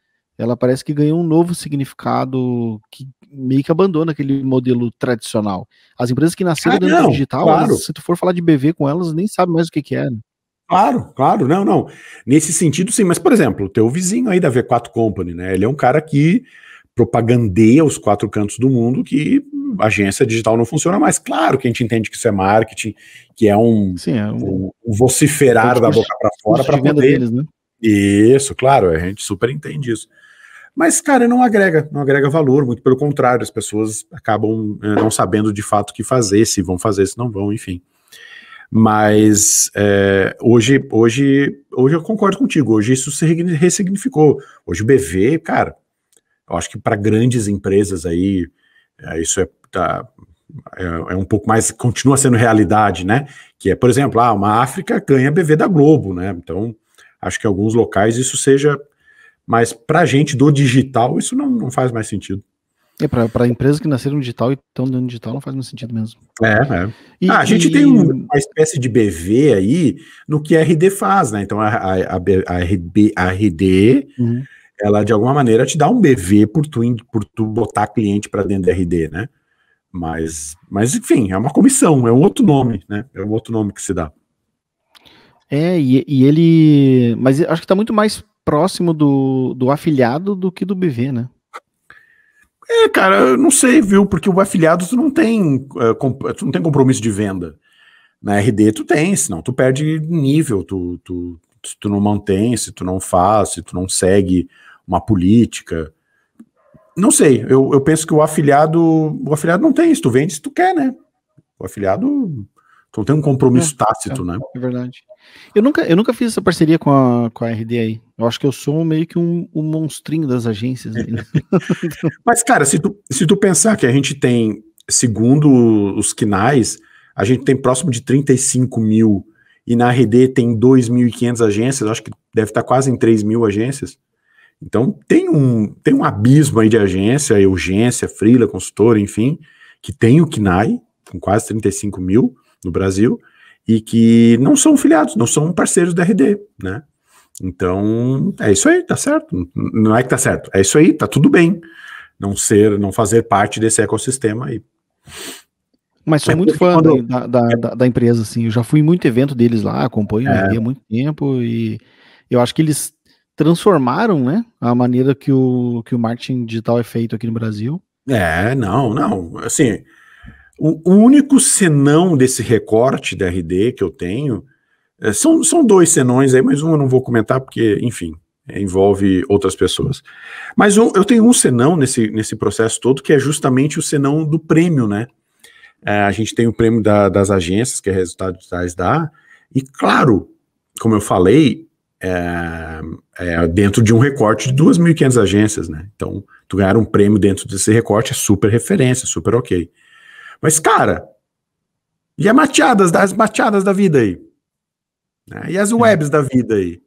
ela parece que ganhou um novo significado que meio que abandona aquele modelo tradicional. As empresas que nasceram ah, dentro não, do digital, claro. elas, se tu for falar de BV com elas, nem sabe mais o que, que é. Né? Claro, claro, não, não. Nesse sentido, sim, mas, por exemplo, o teu vizinho aí da V4 Company, né? Ele é um cara que propagandeia os quatro cantos do mundo que agência digital não funciona mais. Claro que a gente entende que isso é marketing, que é um, sim, é um, um vociferar é um da tipo boca para tipo fora para poder. Deles, né? Isso, claro, a gente super entende isso. Mas, cara, não agrega, não agrega valor, muito pelo contrário, as pessoas acabam é, não sabendo de fato o que fazer, se vão fazer, se não vão, enfim. Mas é, hoje, hoje, hoje eu concordo contigo, hoje isso se ressignificou. Hoje o BV, cara, eu acho que para grandes empresas aí, é, isso é, tá, é, é, um pouco mais, continua sendo realidade, né? Que é, por exemplo, ah, uma África ganha BV da Globo, né? Então, acho que em alguns locais isso seja mas para a gente do digital, isso não, não faz mais sentido. É, para empresas que nasceram digital e estão dentro digital, não faz mais sentido mesmo. É, é. E, ah, a gente e... tem uma espécie de BV aí no que a RD faz, né? Então a, a, a, a a RD, uhum. ela de alguma maneira te dá um BV por tu, por tu botar cliente para dentro da RD, né? Mas, mas, enfim, é uma comissão, é um outro nome, né? É um outro nome que se dá. É, e, e ele. Mas acho que está muito mais próximo do, do afiliado do que do BV, né? É, cara, eu não sei, viu? Porque o afiliado tu não tem, é, tu não tem compromisso de venda. Na RD tu tem, senão tu perde nível, tu, tu, se tu não mantém, se tu não faz, se tu não segue uma política. Não sei, eu, eu penso que o afiliado, o afiliado não tem isso, tu vende se tu quer, né? O afiliado então tem um compromisso é, tácito, é, né? É verdade. Eu nunca, eu nunca fiz essa parceria com a, com a RD aí. Eu acho que eu sou meio que um, um monstrinho das agências. Né? [LAUGHS] Mas, cara, se tu, se tu pensar que a gente tem, segundo os quinais, a gente tem próximo de 35 mil e na RD tem 2.500 agências, acho que deve estar quase em 3 mil agências. Então tem um, tem um abismo aí de agência, urgência, freela, consultora, enfim, que tem o KNAI, com quase 35 mil, no Brasil e que não são filiados, não são parceiros da RD, né? Então, é isso aí, tá certo. Não é que tá certo, é isso aí, tá tudo bem. Não ser, não fazer parte desse ecossistema aí. Mas sou é muito fã quando... da, da, da, da, empresa, assim. Eu já fui em muito evento deles lá, acompanho é. há muito tempo e eu acho que eles transformaram, né, a maneira que o, que o marketing digital é feito aqui no Brasil. É, não, não. Assim, o, único senão desse recorte da RD que eu tenho é, são, são dois senões aí, mas um eu não vou comentar porque, enfim, envolve outras pessoas. Mas eu, eu tenho um senão nesse, nesse processo todo, que é justamente o senão do prêmio, né? É, a gente tem o prêmio da, das agências, que é resultado de da e claro, como eu falei, é, é dentro de um recorte de 2.500 agências, né? Então, tu ganhar um prêmio dentro desse recorte é super referência, super ok. Mas, cara, e as mateadas, as mateadas da vida aí? Né? E as é. webs da vida aí?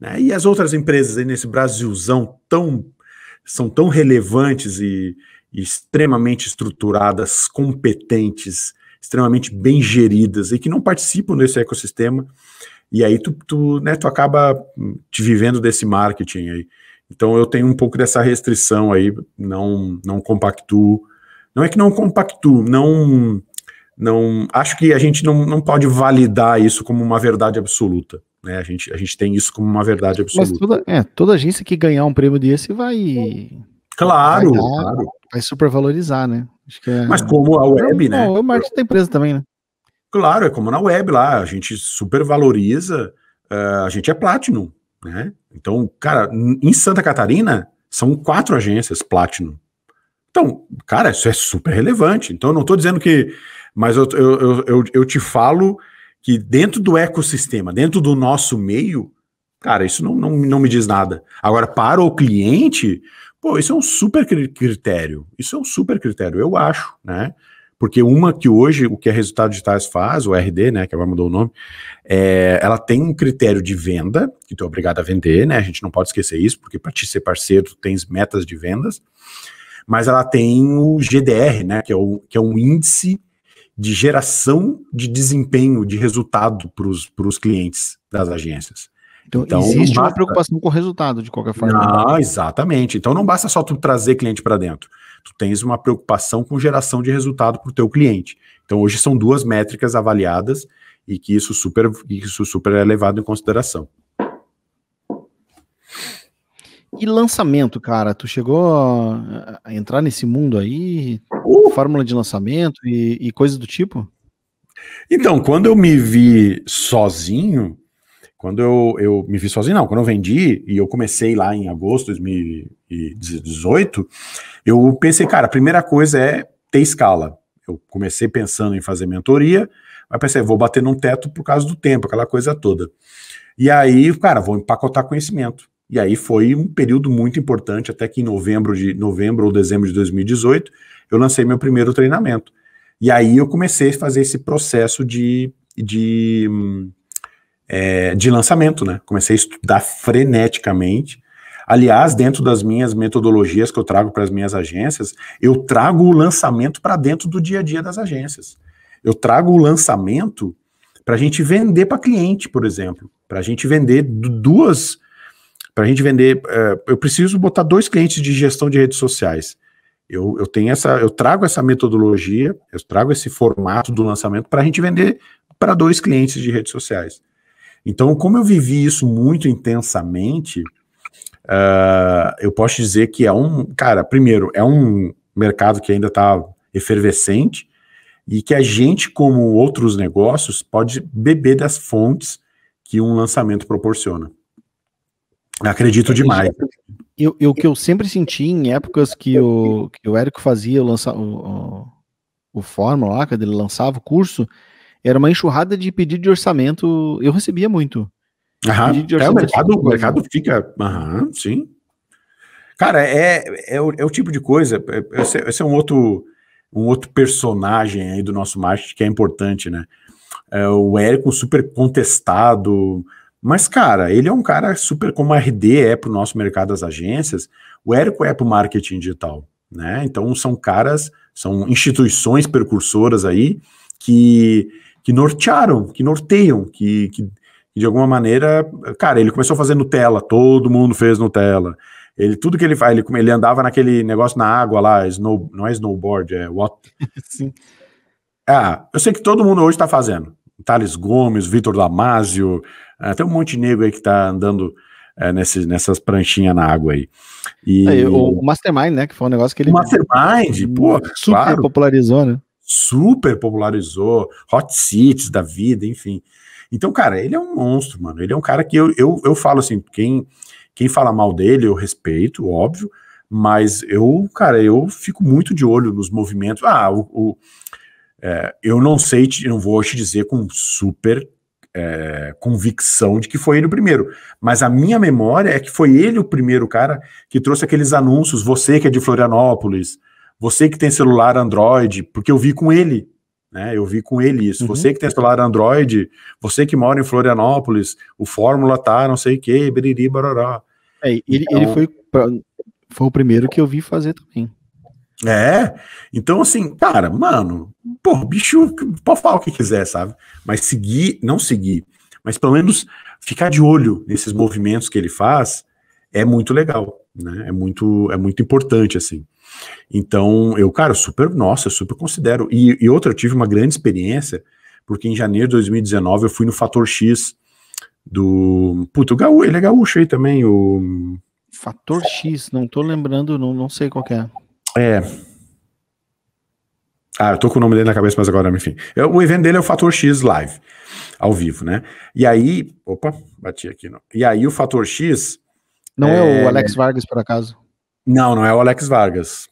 Né? E as outras empresas aí nesse Brasilzão tão são tão relevantes e, e extremamente estruturadas, competentes, extremamente bem geridas e que não participam desse ecossistema. E aí tu, tu, né, tu acaba te vivendo desse marketing aí. Então eu tenho um pouco dessa restrição aí, não não compactuo não é que não compacto, não. não acho que a gente não, não pode validar isso como uma verdade absoluta. Né? A, gente, a gente tem isso como uma verdade absoluta. Mas toda, é, toda agência que ganhar um prêmio desse vai. Claro, vai, dar, claro. vai supervalorizar, né? É, Mas como a é web, né? É o marketing da empresa também, né? Claro, é como na web lá, a gente supervaloriza, uh, a gente é Platinum, né? Então, cara, em Santa Catarina, são quatro agências Platinum. Então, cara, isso é super relevante. Então, eu não estou dizendo que. Mas eu, eu, eu, eu, te falo que dentro do ecossistema, dentro do nosso meio, cara, isso não, não, não me diz nada. Agora, para o cliente, pô, isso é um super critério. Isso é um super critério, eu acho, né? Porque uma que hoje o que a Resultados Digitais faz, o RD, né, que agora mudou o nome, é, ela tem um critério de venda, que tu é obrigado a vender, né? A gente não pode esquecer isso, porque para te ser parceiro, tu tens metas de vendas mas ela tem o GDR, né, que é, o, que é um índice de geração de desempenho, de resultado para os clientes das agências. Então, então existe basta... uma preocupação com o resultado, de qualquer forma. Ah, exatamente. Então não basta só tu trazer cliente para dentro. Tu tens uma preocupação com geração de resultado para o teu cliente. Então hoje são duas métricas avaliadas e que isso super, isso super é levado em consideração. E lançamento, cara, tu chegou a entrar nesse mundo aí, uh! fórmula de lançamento e, e coisa do tipo? Então, quando eu me vi sozinho, quando eu, eu me vi sozinho, não, quando eu vendi e eu comecei lá em agosto de 2018, eu pensei, cara, a primeira coisa é ter escala. Eu comecei pensando em fazer mentoria, mas pensei, vou bater num teto por causa do tempo, aquela coisa toda. E aí, cara, vou empacotar conhecimento. E aí foi um período muito importante, até que em novembro de novembro ou dezembro de 2018, eu lancei meu primeiro treinamento. E aí eu comecei a fazer esse processo de, de, é, de lançamento, né? Comecei a estudar freneticamente. Aliás, dentro das minhas metodologias que eu trago para as minhas agências, eu trago o lançamento para dentro do dia a dia das agências. Eu trago o lançamento para a gente vender para cliente, por exemplo, para a gente vender duas para a gente vender, é, eu preciso botar dois clientes de gestão de redes sociais. Eu, eu tenho essa, eu trago essa metodologia, eu trago esse formato do lançamento para a gente vender para dois clientes de redes sociais. Então, como eu vivi isso muito intensamente, uh, eu posso dizer que é um, cara, primeiro, é um mercado que ainda está efervescente e que a gente, como outros negócios, pode beber das fontes que um lançamento proporciona. Acredito demais. Eu, eu, que eu sempre senti em épocas que o, que o Érico fazia lança, o, o, o Fórmula lá, quando ele lançava o curso, era uma enxurrada de pedido de orçamento. Eu recebia muito. Aham, é, o mercado, o mercado fica. Aham, sim. Cara, é, é, é o, é o tipo de coisa. É, é, esse, esse, é um outro, um outro personagem aí do nosso marketing que é importante, né? É o Érico super contestado, mas, cara, ele é um cara super, como a RD é para o nosso mercado das agências, o Érico é para o marketing digital, né? Então, são caras, são instituições percursoras aí que, que nortearam, que norteiam, que, que de alguma maneira, cara, ele começou a fazer Nutella, todo mundo fez Nutella. Ele, tudo que ele faz, ele, ele andava naquele negócio na água lá, snow, não é snowboard, é water [LAUGHS] Sim. Ah, eu sei que todo mundo hoje está fazendo. Thales Gomes, Vitor Damasio, até um monte negro aí que tá andando é, nesse, nessas pranchinhas na água aí. E... É, o, o, Mastermind, né? Que foi um negócio que ele. O Mastermind, pô, super claro, popularizou, né? Super popularizou, hot cities da vida, enfim. Então, cara, ele é um monstro, mano. Ele é um cara que eu, eu, eu falo assim, quem, quem fala mal dele, eu respeito, óbvio, mas eu, cara, eu fico muito de olho nos movimentos. Ah, o, o é, eu não sei, te, não vou te dizer com super é, convicção de que foi ele o primeiro. Mas a minha memória é que foi ele o primeiro cara que trouxe aqueles anúncios. Você que é de Florianópolis, você que tem celular Android, porque eu vi com ele. Né, eu vi com ele isso. Uhum. Você que tem celular Android, você que mora em Florianópolis, o Fórmula tá, não sei o que, beriri, barará. É, ele, então, ele foi, foi o primeiro que eu vi fazer também. É. Então, assim, cara, mano, pô, bicho pode falar o que quiser, sabe? Mas seguir, não seguir, mas pelo menos ficar de olho nesses movimentos que ele faz é muito legal, né? É muito, é muito importante, assim. Então, eu, cara, super, nossa, eu super considero. E, e outra, eu tive uma grande experiência, porque em janeiro de 2019 eu fui no Fator X do. Puta, o Gaú, ele é gaúcho aí também, o. Fator X, não tô lembrando, não, não sei qual é. É. Ah, eu tô com o nome dele na cabeça, mas agora, enfim. Eu, o evento dele é o Fator X Live, ao vivo, né? E aí. Opa, bati aqui. Não. E aí o Fator X. Não é, é o Alex Vargas, por acaso? Não, não é o Alex Vargas.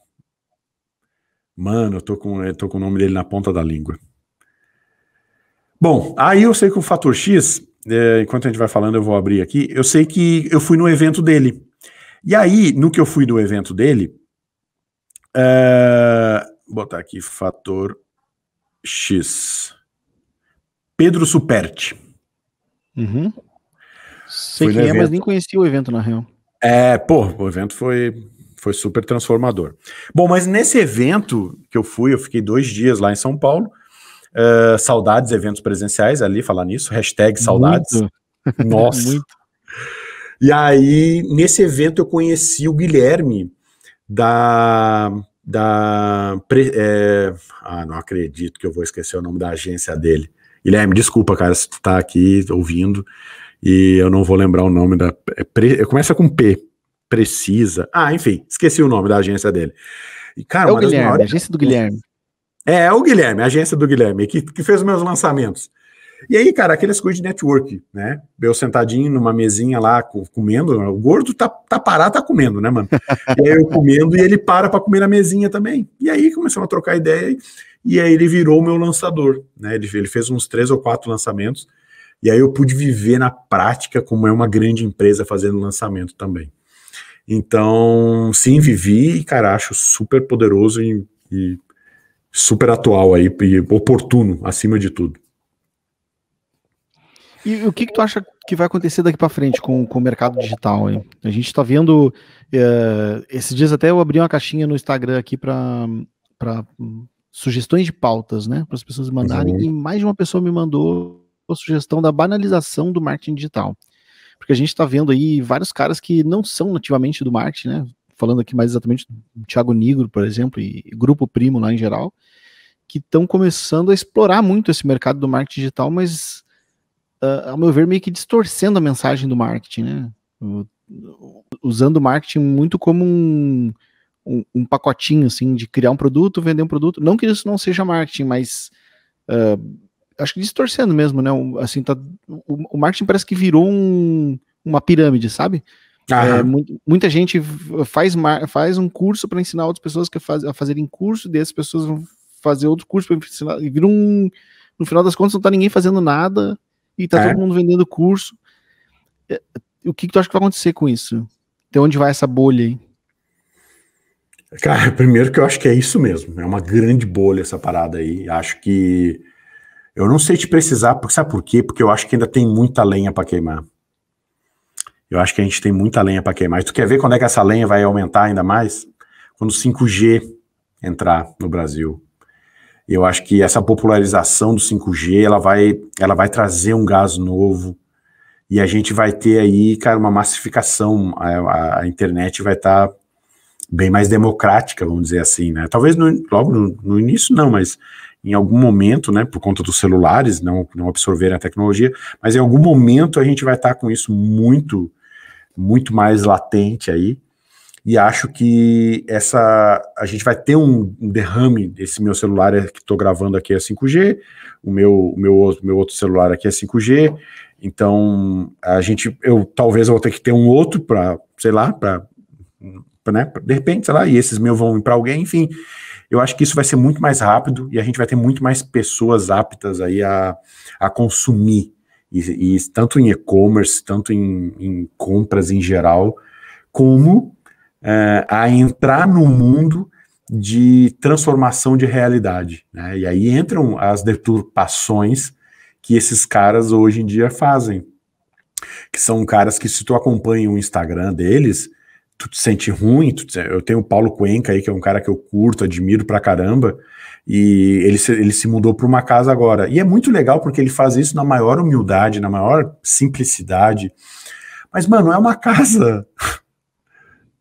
Mano, eu tô com, eu tô com o nome dele na ponta da língua. Bom, aí eu sei que o Fator X, é, enquanto a gente vai falando, eu vou abrir aqui. Eu sei que eu fui no evento dele. E aí, no que eu fui do evento dele, é, vou botar aqui fator X. Pedro Superti. Uhum. Sei quem é, mas nem conhecia o evento, na real. É, pô, o evento foi, foi super transformador. Bom, mas nesse evento que eu fui, eu fiquei dois dias lá em São Paulo. Uh, saudades, eventos presenciais ali, falar nisso, hashtag saudades. Muito. [LAUGHS] Nossa. Muito. E aí, nesse evento, eu conheci o Guilherme, da. da é, ah, não acredito que eu vou esquecer o nome da agência dele. Guilherme, desculpa, cara, se tu tá aqui ouvindo e eu não vou lembrar o nome da. É, é começa com P. Precisa. Ah, enfim, esqueci o nome da agência dele. E, cara, é o Guilherme, maiores... a agência do Guilherme. É, é o Guilherme, a agência do Guilherme, que, que fez os meus lançamentos. E aí, cara, aquelas coisas de network, né? Eu sentadinho numa mesinha lá, comendo, o gordo tá, tá parado, tá comendo, né, mano? E aí eu comendo e ele para para comer na mesinha também. E aí começou a trocar ideia e aí ele virou meu lançador, né? Ele, ele fez uns três ou quatro lançamentos e aí eu pude viver na prática como é uma grande empresa fazendo lançamento também. Então, sim, vivi e, cara, acho super poderoso e, e super atual aí, e oportuno, acima de tudo. E o que, que tu acha que vai acontecer daqui para frente com, com o mercado digital? Hein? A gente está vendo. É, esses dias até eu abri uma caixinha no Instagram aqui para hum, sugestões de pautas, né? Para as pessoas mandarem. Uhum. E mais de uma pessoa me mandou a sugestão da banalização do marketing digital. Porque a gente está vendo aí vários caras que não são nativamente do marketing, né? Falando aqui mais exatamente do Thiago Nigro, por exemplo, e, e Grupo Primo lá em geral, que estão começando a explorar muito esse mercado do marketing digital, mas uh, ao meu ver, meio que distorcendo a mensagem do marketing, né? Usando o marketing muito como um, um, um, pacotinho, assim, de criar um produto, vender um produto. Não que isso não seja marketing, mas uh, acho que distorcendo mesmo, né? Um, assim, tá, o, o, marketing parece que virou um, uma pirâmide, sabe? É, muita gente faz, faz um curso para ensinar outras pessoas que faz, a fazerem curso, dessas pessoas vão fazer outro curso para ensinar, e vira um. No final das contas, não está ninguém fazendo nada, e tá é. todo mundo vendendo curso. É, o que, que tu acha que vai acontecer com isso? Até onde vai essa bolha aí? Cara, primeiro que eu acho que é isso mesmo. É uma grande bolha essa parada aí. Acho que. Eu não sei te precisar, porque sabe por quê? Porque eu acho que ainda tem muita lenha para queimar. Eu acho que a gente tem muita lenha para queimar. Tu quer ver quando é que essa lenha vai aumentar ainda mais? Quando o 5G entrar no Brasil. Eu acho que essa popularização do 5G, ela vai, ela vai trazer um gás novo e a gente vai ter aí, cara, uma massificação. A, a internet vai estar tá bem mais democrática, vamos dizer assim, né? Talvez no, logo no, no, início não, mas em algum momento, né, por conta dos celulares não, não absorverem a tecnologia, mas em algum momento a gente vai estar tá com isso muito, muito mais latente aí e acho que essa a gente vai ter um, um derrame desse meu celular que estou gravando aqui é 5G, o meu, o meu meu outro celular aqui é 5G, então a gente eu talvez eu vou ter que ter um outro para sei lá para né, de repente sei lá e esses meus vão para alguém, enfim, eu acho que isso vai ser muito mais rápido e a gente vai ter muito mais pessoas aptas aí a, a consumir e, e tanto em e-commerce, tanto em, em compras em geral, como é, a entrar no mundo de transformação de realidade. Né? E aí entram as deturpações que esses caras hoje em dia fazem. Que são caras que, se tu acompanha o Instagram deles, tu te sente ruim. Te... eu tenho o Paulo Cuenca aí, que é um cara que eu curto, admiro pra caramba, e ele se, ele se mudou para uma casa agora. E é muito legal porque ele faz isso na maior humildade, na maior simplicidade. Mas, mano, é uma casa.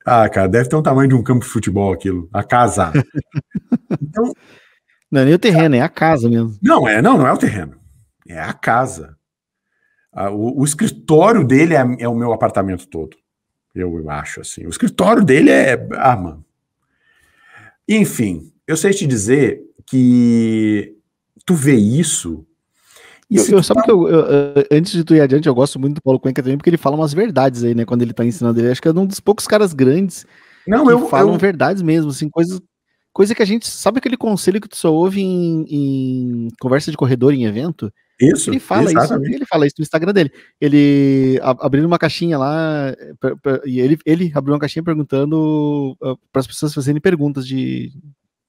Ah, cara, deve ter o um tamanho de um campo de futebol aquilo, a casa. [LAUGHS] então, não é nem o terreno, é a casa mesmo. Não, é, não, não é o terreno. É a casa. Ah, o, o, escritório dele é, é, o meu apartamento todo. Eu, eu, acho assim. O escritório dele é. Ah, mano. Enfim, eu sei te dizer que tu vê isso e eu, eu, sabe que eu, eu, antes de tu ir adiante, eu gosto muito do Paulo Cuenca também, porque ele fala umas verdades aí, né? Quando ele tá ensinando ele. Acho que é um dos poucos caras grandes não, que eu, falam eu... verdades mesmo, assim, coisas. Coisa que a gente. Sabe aquele conselho que tu só ouve em, em conversa de corredor em evento? Isso. Ele fala exatamente. isso, ele fala isso no Instagram dele. Ele abrindo uma caixinha lá, e ele, ele abriu uma caixinha perguntando ah, para as pessoas fazerem perguntas de.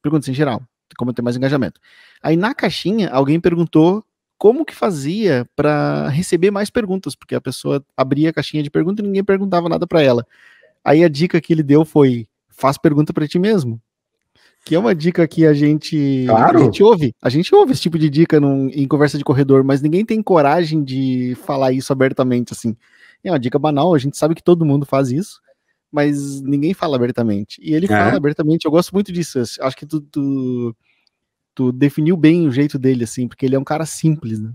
Perguntas em geral, como ter mais engajamento. Aí na caixinha, alguém perguntou como que fazia para receber mais perguntas, porque a pessoa abria a caixinha de perguntas e ninguém perguntava nada para ela. Aí a dica que ele deu foi: faz pergunta para ti mesmo. Que é uma dica que a gente, claro. a gente ouve. A gente ouve esse tipo de dica num, em conversa de corredor, mas ninguém tem coragem de falar isso abertamente, assim. É uma dica banal, a gente sabe que todo mundo faz isso, mas ninguém fala abertamente. E ele é. fala abertamente, eu gosto muito disso. Acho que tu, tu tu definiu bem o jeito dele, assim, porque ele é um cara simples, né?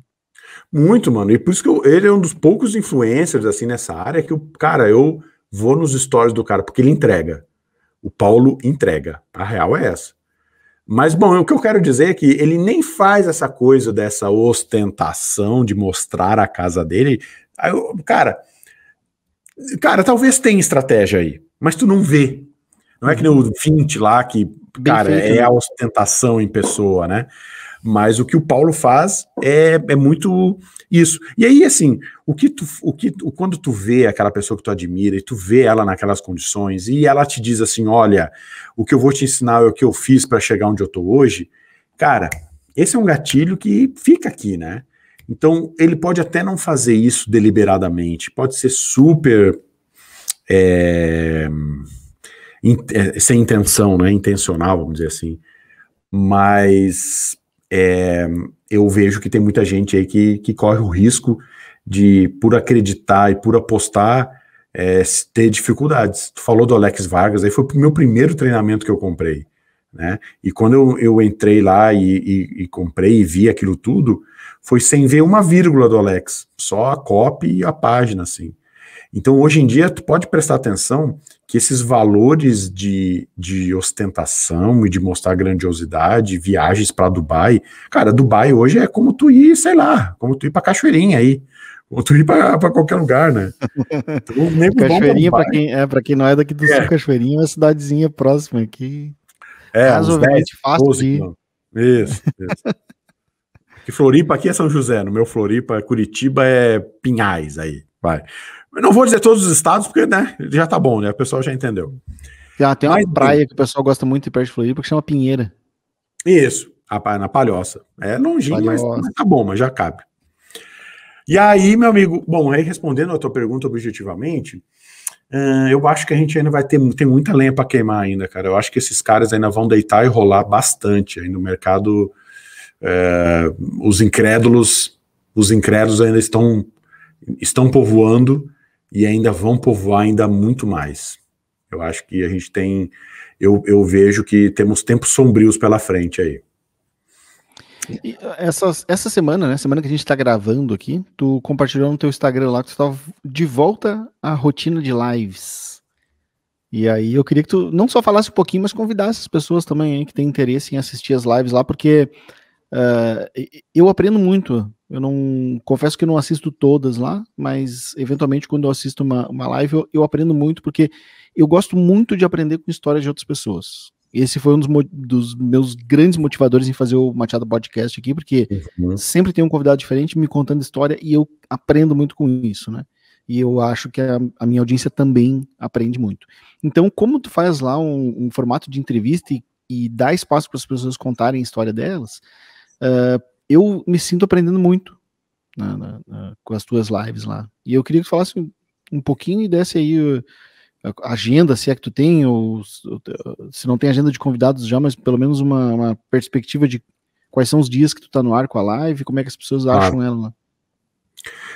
Muito, mano. E por isso que eu, ele é um dos poucos influencers, assim, nessa área que, o cara, eu vou nos stories do cara, porque ele entrega. O Paulo entrega. A real é essa. Mas, bom, o que eu quero dizer é que ele nem faz essa coisa dessa ostentação de mostrar a casa dele. Eu, cara, cara, talvez tenha estratégia aí, mas tu não vê. Não é que nem o 20 lá, que, cara, feito, é né? a ostentação em pessoa, né? Mas o que o Paulo faz é, é muito isso. E aí, assim, o que tu, o que tu, quando tu vê aquela pessoa que tu admira e tu vê ela naquelas condições e ela te diz assim: olha, o que eu vou te ensinar é o que eu fiz para chegar onde eu tô hoje, cara, esse é um gatilho que fica aqui, né? Então, ele pode até não fazer isso deliberadamente, pode ser super. É é, sem intenção, né? Intencional, vamos dizer assim. Mas é, eu vejo que tem muita gente aí que, que corre o risco de, por acreditar e por apostar, é, ter dificuldades. Tu falou do Alex Vargas, aí foi o meu primeiro treinamento que eu comprei. Né? E quando eu, eu entrei lá e, e, e comprei e vi aquilo tudo, foi sem ver uma vírgula do Alex, só a copy e a página, assim. Então, hoje em dia, tu pode prestar atenção que esses valores de, de ostentação e de mostrar grandiosidade, viagens para Dubai, cara, Dubai hoje é como tu ir, sei lá, como tu ir para Cachoeirinha aí, ou tu ir para qualquer lugar, né? [LAUGHS] Então, Cachoeirinha, para quem, é, quem não é daqui do é. Sul, Cachoeirinha é uma cidadezinha próxima aqui. É, razoavelmente fácil 12, de ir. Isso, isso. [LAUGHS] que Floripa aqui é São José, no meu Floripa, Curitiba é Pinhais aí, vai. Eu não vou dizer todos os estados, porque né, já tá bom, né? O pessoal já entendeu. Ah, tem uma Mas, praia que o pessoal gosta muito de perto de Floripa que chama Pinheira. Isso, na Palhoça. É longinho, mas, mas tá bom, mas já cabe. E aí, meu amigo, bom, aí respondendo a tua pergunta objetivamente, uh, eu acho que a gente ainda vai ter tem muita lenha para queimar ainda, cara. Eu acho que esses caras ainda vão deitar e rolar bastante aí no mercado. Uh, os incrédulos, os incrédulos ainda estão estão povoando e ainda vão povoar ainda muito mais. Eu acho que a gente tem. Eu, eu vejo que temos tempos sombrios pela frente aí. E essa, essa semana, né? Semana que a gente está gravando aqui, tu compartilhou no teu Instagram lá que tu estava de volta à rotina de lives. E aí eu queria que tu não só falasse um pouquinho, mas convidasse as pessoas também hein, que têm interesse em assistir as lives lá, porque Uh, eu aprendo muito. Eu não confesso que não assisto todas lá, mas eventualmente quando eu assisto uma, uma live eu, eu aprendo muito porque eu gosto muito de aprender com histórias de outras pessoas. Esse foi um dos, dos, meus grandes motivadores em fazer o Machado Podcast aqui, porque uhum. sempre tem um convidado diferente me contando história e eu aprendo muito com isso, né? E eu acho que a, a minha audiência também aprende muito. Então, como tu faz lá um, um formato de entrevista e, e dá espaço para as pessoas contarem a história delas, Uh, eu me sinto aprendendo muito na, na, na, com as tuas lives lá. E eu queria que tu falasse um, pouquinho e desse aí ah, a agenda, se é que tu tem, ou, ou, se não tem agenda de convidados já, mas pelo menos uma, uma, perspectiva de quais são os dias que tu tá no ar com a live, como é que as pessoas claro. acham ela lá.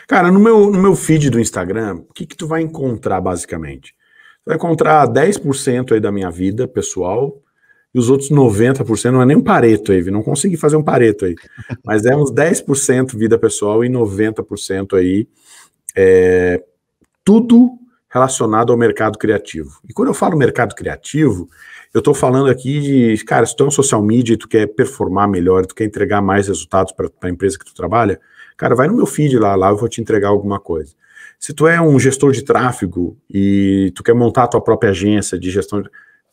Cara, no meu, no meu feed do Instagram, o que, que tu vai encontrar basicamente? Tu vai encontrar 10% aí da minha vida pessoal, e os outros 90% não é nem um pareto, aí, não consegui fazer um pareto aí, [LAUGHS] mas é uns 10% vida pessoal e 90% aí é, tudo relacionado ao mercado criativo. E quando eu falo mercado criativo, eu estou falando aqui de, cara, se tu é um social media e tu quer performar melhor, tu quer entregar mais resultados para a empresa que tu trabalha, cara, vai no meu feed lá, lá eu vou te entregar alguma coisa. Se tu é um gestor de tráfego e tu quer montar a tua própria agência de gestão,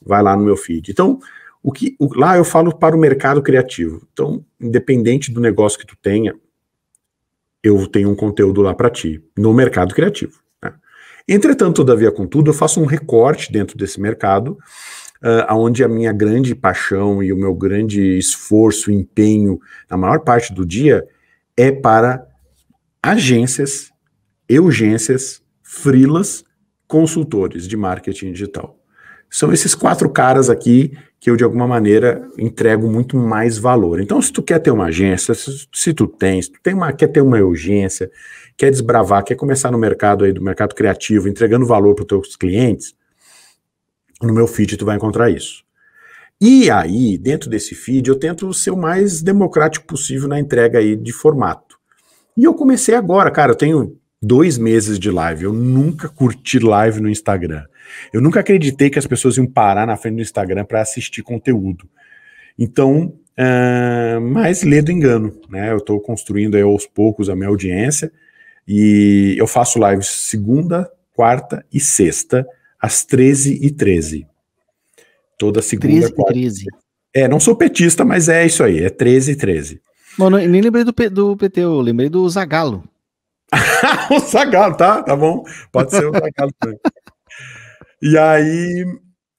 vai lá no meu feed. Então, o que o, lá eu falo para o mercado criativo. Então, independente do negócio que tu tenha, eu tenho um conteúdo lá para ti no mercado criativo. Né? Entretanto, todavia, contudo, eu faço um recorte dentro desse mercado, uh, ah, onde a minha grande paixão e o meu grande esforço, empenho, na maior parte do dia, é para agências, urgências, frilas, consultores de marketing digital são esses quatro caras aqui que eu, de alguma maneira, entrego muito mais valor. Então, se tu quer ter uma agência, se, se tu tens, tu tem uma, quer ter uma urgência, quer desbravar, quer começar no mercado aí, do mercado criativo, entregando valor para os teus clientes, no meu feed tu vai encontrar isso. E aí, dentro desse feed, eu tento ser o mais democrático possível na entrega aí de formato. E eu comecei agora, cara, eu tenho dois meses de live, eu nunca curti live no Instagram. Eu nunca acreditei que as pessoas iam parar na frente do Instagram para assistir conteúdo. Então, uh, mas lê do engano, né? Eu estou construindo aos poucos a minha audiência e eu faço lives segunda, quarta e sexta, às 13h13. Toda segunda, 13 quarta. 13. É, não sou petista, mas é isso aí, é 13 e 13. Mano, nem lembrei do, do PT, eu lembrei do Zagalo. [LAUGHS] o Zagalo, tá? Tá bom. Pode ser o Zagalo também. E aí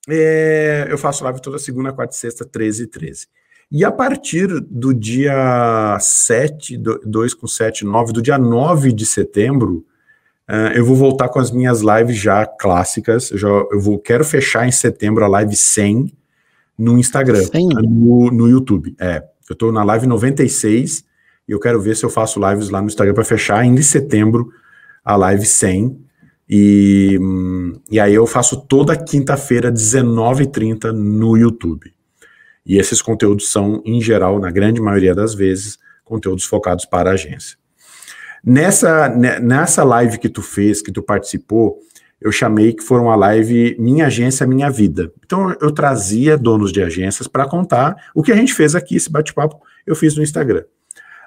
é, eu faço live toda segunda, quarta e sexta, 13 e 13. E a partir do dia 7, 2 com 7, 9, do dia 9 de setembro, uh, eu vou voltar com as minhas lives já clássicas. Eu, já, eu vou, quero fechar em setembro a live 100 no Instagram, 100? No, no YouTube. É, eu estou na live 96 e eu quero ver se eu faço lives lá no Instagram para fechar ainda em setembro a live 100. E, e aí eu faço toda quinta-feira, 19h30, no YouTube. E esses conteúdos são, em geral, na grande maioria das vezes, conteúdos focados para a agência. Nessa, né, nessa live que tu fez, que tu participou, eu chamei que foram a live Minha Agência Minha Vida. Então eu trazia donos de agências para contar o que a gente fez aqui, esse bate-papo eu fiz no Instagram.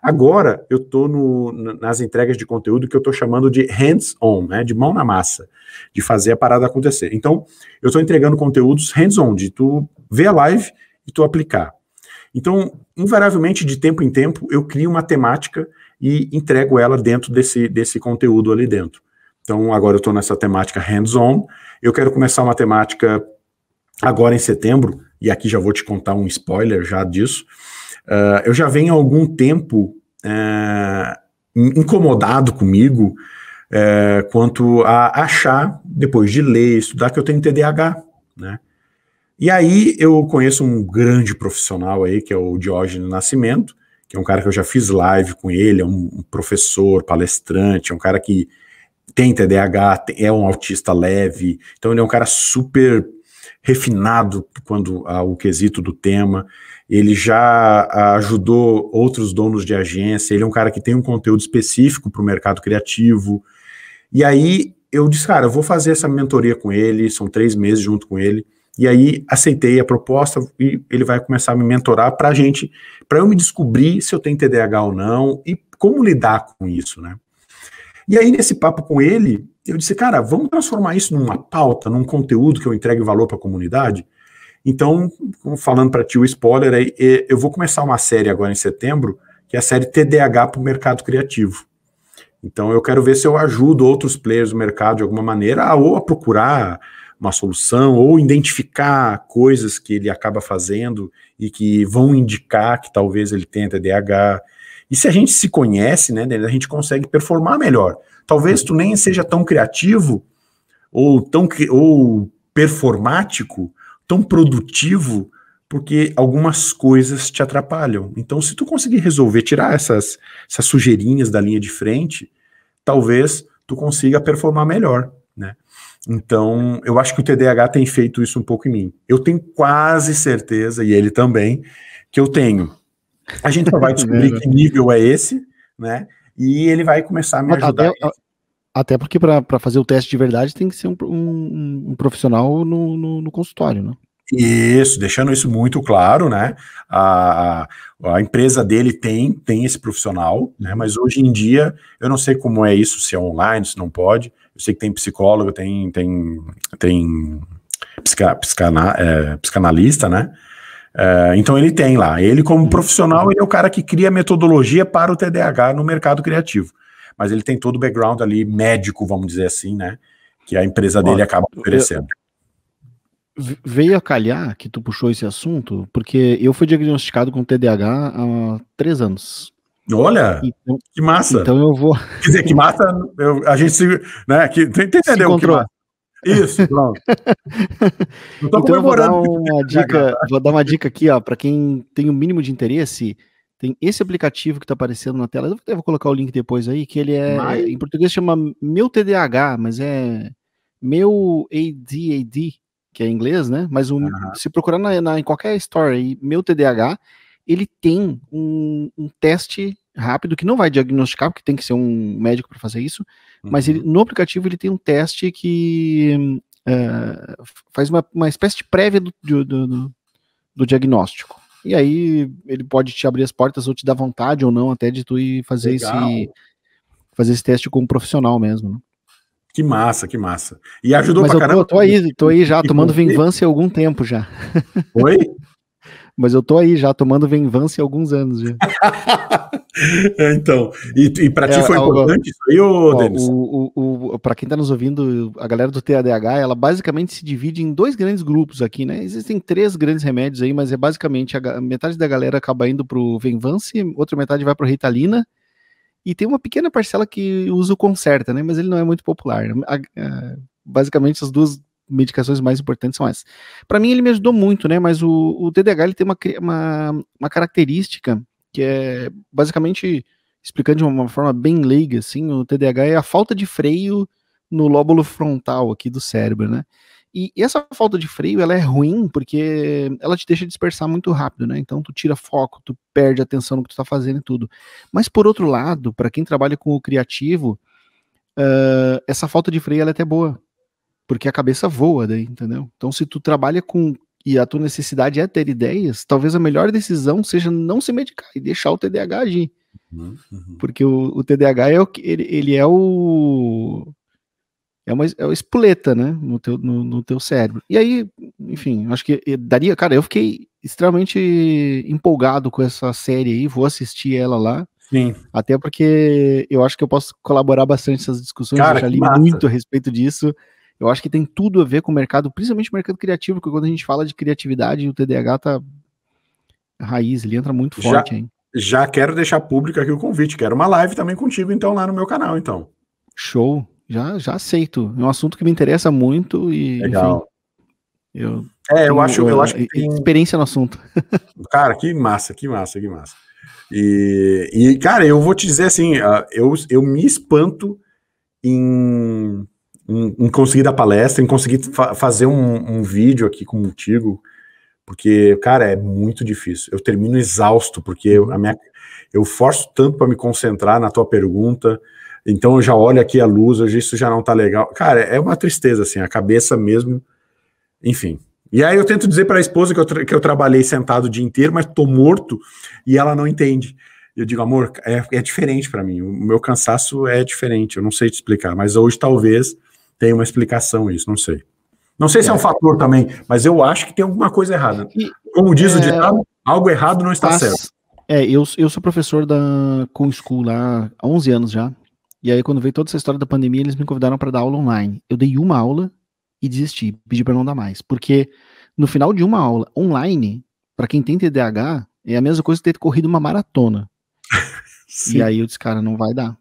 Agora eu estou nas entregas de conteúdo que eu estou chamando de hands-on, né, de mão na massa, de fazer a parada acontecer. Então, eu estou entregando conteúdos hands-on, de tu ver a live e tu aplicar. Então, invariavelmente, de tempo em tempo, eu crio uma temática e entrego ela dentro desse, desse conteúdo ali dentro. Então, agora eu estou nessa temática hands-on. Eu quero começar uma temática agora em setembro, e aqui já vou te contar um spoiler já disso. Ah, eu já venho há algum tempo uh, incomodado comigo uh, quanto a achar, depois de ler, estudar, que eu tenho TDAH, né? E aí eu conheço um grande profissional aí, que é o Diógenes Nascimento, que é um cara que eu já fiz live com ele, é um, um professor, palestrante, é um cara que tem TDAH, é um autista leve, então ele é um cara super refinado quando ao ah, quesito do tema ele já ah, ajudou outros donos de agência, ele é um cara que tem um conteúdo específico para o mercado criativo. E aí eu disse, cara, eu vou fazer essa mentoria com ele, são três meses junto com ele. E aí aceitei a proposta e ele vai começar a me mentorar para a gente, para eu me descobrir se eu tenho TDAH ou não e como lidar com isso, né? E aí nesse papo com ele, eu disse, cara, vamos transformar isso numa pauta, num conteúdo que eu entregue valor para a comunidade. Então, falando para ti o spoiler, aí, eu vou começar uma série agora em setembro, que é a série TDAH para o mercado criativo. Então, eu quero ver se eu ajudo outros players do mercado de alguma maneira, ou a procurar uma solução, ou identificar coisas que ele acaba fazendo e que vão indicar que talvez ele tenha TDAH. E se a gente se conhece, né, a gente consegue performar melhor. Talvez tu nem seja tão criativo ou tão ou performático, tão produtivo porque algumas coisas te atrapalham. Então, se tu conseguir resolver, tirar essas, essas sujeirinhas da linha de frente, talvez tu consiga performar melhor, né? Então, eu acho que o TDAH tem feito isso um pouco em mim. Eu tenho quase certeza, e ele também, que eu tenho. A gente vai [LAUGHS] descobrir que nível é esse, né? E ele vai começar a me ajudar. Até porque para fazer o teste de verdade tem que ser um, um, um profissional no, no, no consultório, né? Isso, deixando isso muito claro, né? A, a empresa dele tem tem esse profissional, né? Mas hoje em dia eu não sei como é isso, se é online, se não pode. Eu sei que tem psicólogo, tem tem tem psica, psicana, é, psicanalista, né? É, então ele tem lá. Ele como profissional ele é o cara que cria metodologia para o TDAH no mercado criativo mas ele tem todo o background ali médico, vamos dizer assim, né? Que a empresa dele Olha, acaba oferecendo. Veio a calhar que tu puxou esse assunto, porque eu fui diagnosticado com TDAH há três anos. Olha, então, que massa. Então eu vou. Quer dizer, que massa, eu, a gente se. Né, que, tu entendeu se que massa. Isso, pronto. [LAUGHS] então eu vou dar uma dica, vou dar uma dica aqui, ó, para quem tem o um mínimo de interesse. Tem esse aplicativo que está aparecendo na tela, eu vou colocar o link depois aí, que ele é. Mas... Em português chama Meu TDAH, mas é Meu ADAD, que é em inglês, né? Mas uhum. se procurar na, na, em qualquer store aí, Meu TDAH, ele tem um, um, teste rápido que não vai diagnosticar, porque tem que ser um médico para fazer isso, uhum. mas ele, uhum. no aplicativo ele tem um teste que. Uh, faz uma, uma espécie de prévia do, do, do, do diagnóstico. E aí ele pode te abrir as portas ou te dar vontade ou não até de tu ir fazer Legal. esse fazer esse teste como profissional mesmo. Né? Que massa, que massa. E ajudou Mas pra eu caramba. Tô, tô aí, tô aí já [LAUGHS] tomando vingança há algum tempo já. Oi? mas eu tô aí já tomando venvança há alguns anos. [LAUGHS] é, então, e, e para ti é, foi algo, importante isso aí, ô, ó, Denis? O, o, o para quem está nos ouvindo, a galera do TADH, ela basicamente se divide em dois grandes grupos aqui, né? Existem três grandes remédios aí, mas é basicamente a, metade da galera acaba indo pro venvança, outra metade vai pro Ritalina. E tem uma pequena parcela que usa o Concerta, né? Mas ele não é muito popular. A, a, basicamente, as duas medicações mais importantes são essas. Para mim, ele me ajudou muito, né? Mas o, o TDAH ele tem uma, uma, uma, característica que é basicamente, explicando de uma forma bem leiga, assim, o TDAH é a falta de freio no lóbulo frontal aqui do cérebro, né? E, e essa falta de freio, ela é ruim porque ela te deixa dispersar muito rápido, né? Então tu tira foco, tu perde atenção no que tu tá fazendo e tudo. Mas por outro lado, para quem trabalha com o criativo, uh, essa falta de freio ela é até boa, porque a cabeça voa daí, entendeu? Então, se tu trabalha com e a tua necessidade é ter ideias, talvez a melhor decisão seja não se medicar e deixar o TDAH agir. Uhum, uhum. Porque o, o, TDAH é o que ele, ele é o é uma, é uma espoleta, né, no teu, no, no, teu cérebro. E aí, enfim, acho que daria, cara, eu fiquei extremamente empolgado com essa série aí, vou assistir ela lá. Sim. Até porque eu acho que eu posso colaborar bastante nessas discussões, cara, eu já li massa. muito a respeito disso eu acho que tem tudo a ver com o mercado, principalmente o mercado criativo, porque quando a gente fala de criatividade, o TDAH tá raiz, ele entra muito forte, já, hein? Já quero deixar público aqui o convite, quero uma live também contigo, então, lá no meu canal, então. Show, já, já aceito. É um assunto que me interessa muito e. Legal. Enfim, eu é, eu acho, eu eh, acho que tem... experiência no assunto. [LAUGHS] Cara, que massa, que massa, que massa. E, e cara, eu vou te dizer assim, ah, eu, eu me espanto em em, em, conseguir dar palestra, em conseguir fa fazer um, um, vídeo aqui contigo, porque, cara, é muito difícil. Eu termino exausto, porque eu, a minha, eu forço tanto para me concentrar na tua pergunta, então eu já olho aqui a luz, hoje isso já não tá legal. Cara, é uma tristeza, assim, a cabeça mesmo, enfim. E aí eu tento dizer para a esposa que eu, que eu trabalhei sentado o dia inteiro, mas tô morto, e ela não entende eu digo, amor, é, é diferente para mim. O meu cansaço é diferente. Eu não sei te explicar, mas hoje talvez tem uma explicação isso, não sei. Não sei se é, é um fator também, mas eu acho que tem alguma coisa errada. Como diz é, o ditado, algo errado não está tá certo. É, eu, eu sou professor da com school lá há 11 anos já. E aí quando veio toda essa história da pandemia, eles me convidaram para dar aula online. Eu dei uma aula e desisti, pedi para não dar mais, porque no final de uma aula online, para quem tem TDAH, é a mesma coisa que ter corrido uma maratona. [LAUGHS] e aí eu disse, cara, não vai dar.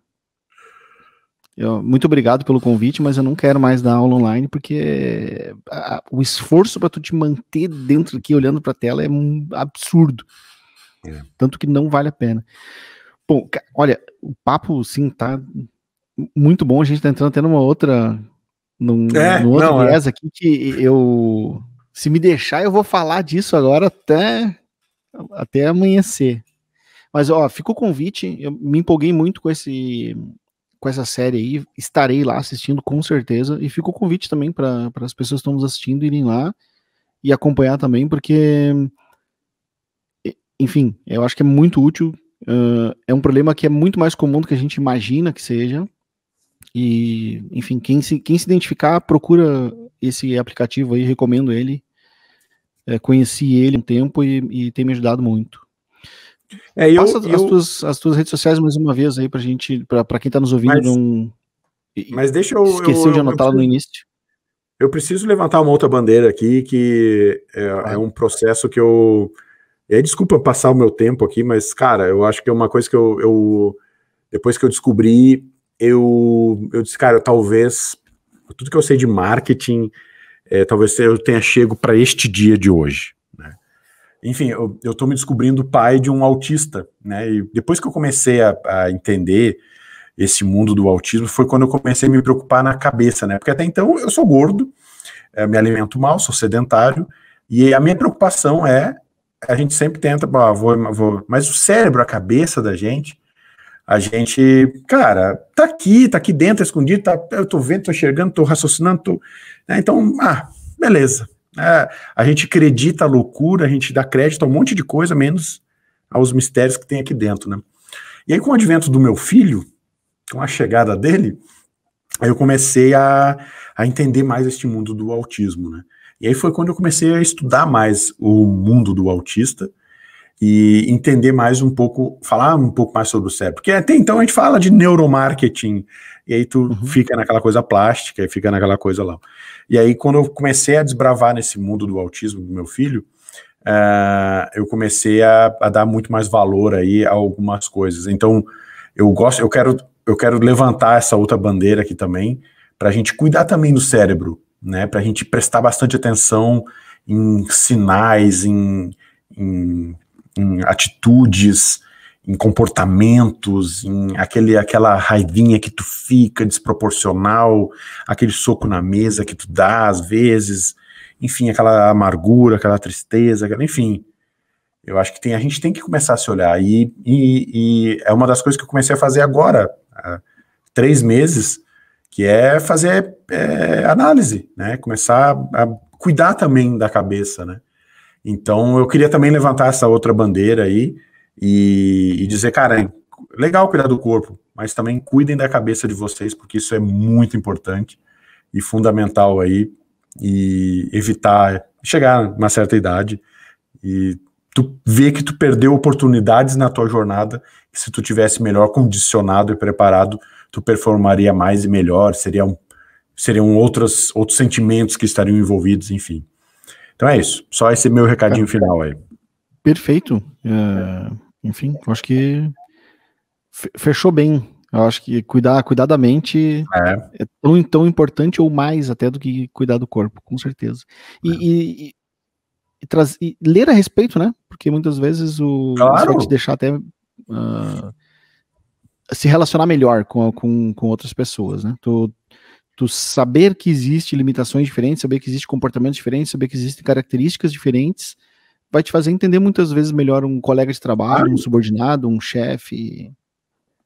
Eu, muito obrigado pelo convite, mas eu não quero mais dar aula online, porque a, o esforço para tu te manter dentro aqui olhando para a tela é um absurdo. É. Tanto que não vale a pena. Bom, olha, o papo sim tá muito bom. A gente tá entrando até numa outra. Num, é, num outro não, é. viés é. aqui que eu. Se me deixar, eu vou falar disso agora até, até amanhecer. Mas, ó, fica o convite. Eu me empolguei muito com esse com essa série aí. Estarei lá assistindo com certeza. E fica o convite também para as pessoas que estão nos assistindo irem lá e acompanhar também, porque. Enfim, eu acho que é muito útil. Uh, é um problema que é muito mais comum do que a gente imagina que seja. E, enfim, quem se, quem se identificar, procura esse aplicativo aí, recomendo ele. É, conheci ele um tempo e, e tem me ajudado muito. É, eu, Passa eu, as, tuas, as tuas redes sociais mais uma vez aí pra gente, pra, pra quem tá nos ouvindo, mas, não. Mas deixa eu. esqueci eu, de anotar no início. Eu preciso levantar uma outra bandeira aqui, que é, é um processo que eu. É, desculpa passar o meu tempo aqui, mas, cara, eu acho que é uma coisa que eu. eu depois que eu descobri, eu, eu disse, cara, talvez. Tudo que eu sei de marketing, é, talvez eu tenha chego para este dia de hoje enfim, eu, eu tô me descobrindo pai de um autista, né? E depois que eu comecei a, a entender esse mundo do autismo, foi quando eu comecei a me preocupar na cabeça, né? Porque até então eu sou gordo, é, me alimento mal, sou sedentário, e a minha preocupação é a gente sempre tenta, ah, vou, vou, mas o cérebro, a cabeça da gente, a gente, cara, tá aqui, tá aqui dentro, escondido, tá, eu tô vendo, tô enxergando, tô raciocinando, tô, né, então, ah, beleza, é, a gente acredita loucura, a gente dá crédito a um monte de coisa, menos aos mistérios que tem aqui dentro, né? E aí, com o advento do meu filho, com a chegada dele, aí eu comecei a, a entender mais este mundo do autismo, né? E aí foi quando eu comecei a estudar mais o mundo do autista e entender mais um pouco, falar um pouco mais sobre o cérebro. Porque até então a gente fala de neuromarketing, e aí tu uhum. fica naquela coisa plástica e fica naquela coisa lá. E aí, quando eu comecei a desbravar nesse mundo do autismo do meu filho, uh, eu comecei a, a, dar muito mais valor aí a algumas coisas. Então, eu gosto, eu quero, eu quero levantar essa outra bandeira aqui também, para a gente cuidar também do cérebro, né? Para a gente prestar bastante atenção em sinais, em, em, em atitudes, em comportamentos, em aquele, aquela raivinha que tu fica desproporcional, aquele soco na mesa que tu dá às vezes, enfim, aquela amargura, aquela tristeza, aquela, enfim. Eu acho que tem, a gente tem que começar a se olhar. E, e, e é uma das coisas que eu comecei a fazer agora, há três meses, que é fazer é, análise, né? Começar a cuidar também da cabeça, né? Então eu queria também levantar essa outra bandeira aí, e, e dizer, cara, é legal cuidar do corpo, mas também cuidem da cabeça de vocês, porque isso é muito importante e fundamental aí, e evitar chegar a uma certa idade e tu ver que tu perdeu oportunidades na tua jornada, que se tu tivesse melhor condicionado e preparado, tu performaria mais e melhor, seriam, seriam outros, outros sentimentos que estariam envolvidos, enfim. Então é isso, só esse meu recadinho é. final aí. Perfeito. É, enfim, eu acho que fechou bem. Eu acho que cuidar, cuidadamente da mente é. é tão, tão importante ou mais até do que cuidar do corpo, com certeza. E, é. e, e, e, traz, e ler a respeito, né? Porque muitas vezes o claro. vai te deixar até uh, se relacionar melhor com, com, com outras pessoas, né? Tu, tu saber que existe limitações diferentes, saber que existe comportamentos diferentes, saber que existem características diferentes vai te fazer entender muitas vezes melhor um colega de trabalho, um subordinado, um chefe.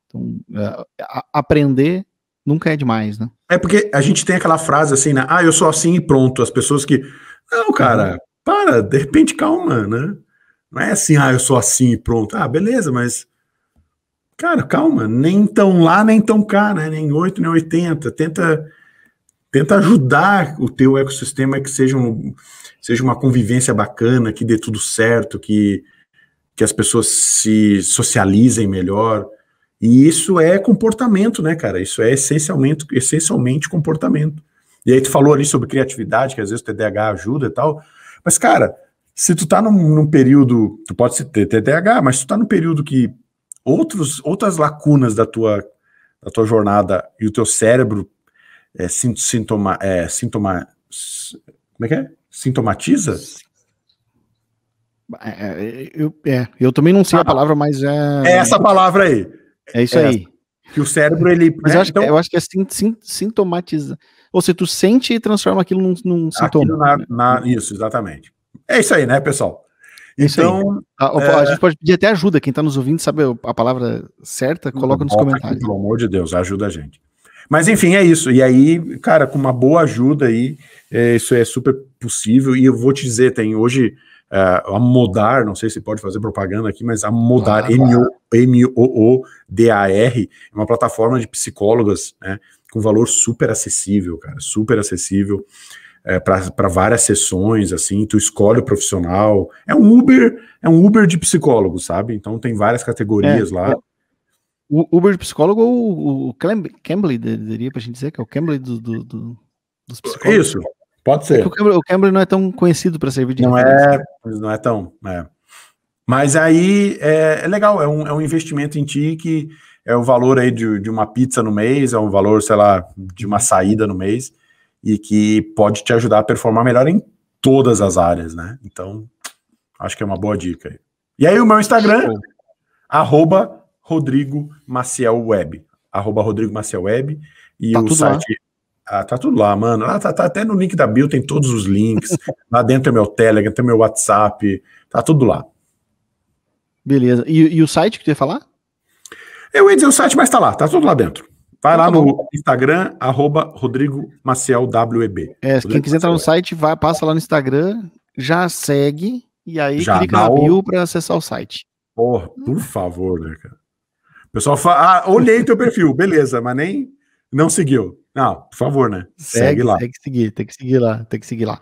Então, é, aprender nunca é demais, né? É porque a gente tem aquela frase assim, né? Ah, eu sou assim e pronto. As pessoas que. Não, cara, uhum. para, de repente calma, né? Não é assim, ah, eu sou assim e pronto. Ah, beleza, mas. Cara, calma, nem tão lá, nem tão cá, né? Nem 8, nem 80. Tenta tenta ajudar o teu ecossistema a que seja, um, seja uma convivência bacana, que dê tudo certo, que, que as pessoas se socializem melhor. E isso é comportamento, né, cara? Isso é essencialmente, essencialmente comportamento. E aí tu falou ali sobre criatividade, que às vezes o TDAH ajuda e tal. Mas, cara, se tu tá num, num período, tu pode ter TDAH, mas se tu tá num período que outros, outras lacunas da tua, da tua jornada e o teu cérebro é, sintoma, é, sintoma, como é que é? Sintomatiza? É, é eu, é, eu também não sei ah, a palavra, mas é. É essa palavra aí. É isso é aí. Que o cérebro, ele. [LAUGHS] Mas né, eu, acho é, então... que, eu acho que é sim, sim, sintomatiza. Ou seja, tu sente e transforma aquilo num, num sintoma. Na, na, isso, exatamente. É isso aí, né, pessoal? É então, ah, a, a é... gente pode pedir até ajuda. Quem está nos ouvindo sabe a palavra certa, coloca nos comentários. Aqui, pelo amor de Deus, ajuda a gente. Mas enfim, é isso. E aí, cara, com uma boa ajuda aí, é, isso é super possível. E eu vou te dizer, tem hoje uh, a Modar, não sei se pode fazer propaganda aqui, mas a Modar, M-O-O-D-A-R, é uma plataforma de psicólogas, né? Com valor super acessível, cara, super acessível. É, para várias sessões, assim, tu escolhe o profissional. É um Uber, é um Uber de psicólogo, sabe? Então tem várias categorias é, lá. É. O Uber de psicólogo ou o Cambly, diria pra gente dizer, que é o Cambly do, do, do, dos psicólogos. Isso, pode ser. É o, Cambly, não é tão conhecido para servir de Não é, não é tão. É. Mas aí é, é legal, é um, é um investimento em ti que é o valor aí de, de uma pizza no mês, é um valor, sei lá, de uma saída no mês, e que pode te ajudar a performar melhor em todas as áreas, né? Então, acho que é uma boa dica. E aí o meu Instagram, Show. arroba Rodrigo Maciel Web. Arroba Rodrigo Maciel Web. E tá o site. Lá. Ah, tá tudo lá, mano. Ah, tá, tá, até no link da bio, tem todos os links. [LAUGHS] lá dentro é meu Telegram, tem meu WhatsApp, tá tudo lá. Beleza. E, e o site que tu ia falar? Eu ia dizer o site, mas tá lá, tá tudo lá dentro. Vai então lá tá no Instagram, arroba Rodrigo Maciel WEB. É, quem quiser entrar no site, vai, passa lá no Instagram, já segue, e aí já clica na bio o... para acessar o site. Porra, por favor, né, cara? O pessoal fala, ah, olhei teu perfil, beleza, mas nem não seguiu. Não, por favor, né? Segue, segue lá. Tem que seguir, tem que seguir lá, tem que seguir lá.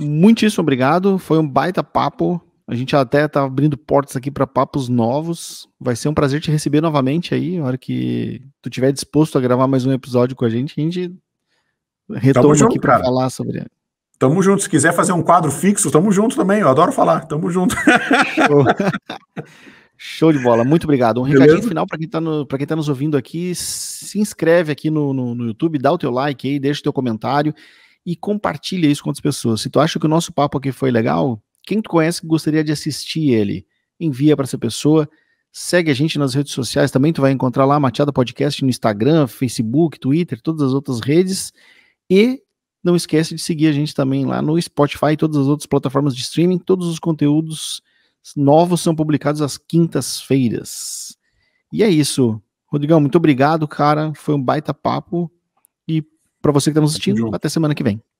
Muitíssimo obrigado, foi um baita papo. A gente até tá abrindo portas aqui para papos novos. Vai ser um prazer te receber novamente aí, na hora que tu tiver disposto a gravar mais um episódio com a gente, a gente retoma junto, aqui para falar sobre. Tamo junto. Se quiser fazer um quadro fixo, tamo junto também. Eu adoro falar. Tamo junto. [LAUGHS] Show de bola, muito obrigado. Um Beleza? recadinho final para quem, tá quem tá nos ouvindo aqui: se inscreve aqui no, no, no YouTube, dá o teu like aí, deixa o teu comentário e compartilha isso com outras pessoas. Se tu acha que o nosso papo aqui foi legal, quem tu conhece que gostaria de assistir ele, envia para essa pessoa. Segue a gente nas redes sociais também, tu vai encontrar lá Matiada Podcast no Instagram, Facebook, Twitter, todas as outras redes. E não esquece de seguir a gente também lá no Spotify e todas as outras plataformas de streaming. Todos os conteúdos novos são publicados às quintas-feiras. E é isso. Rodrigão, muito obrigado, cara. Foi um baita papo. E para você que está nos assistindo, até semana que vem.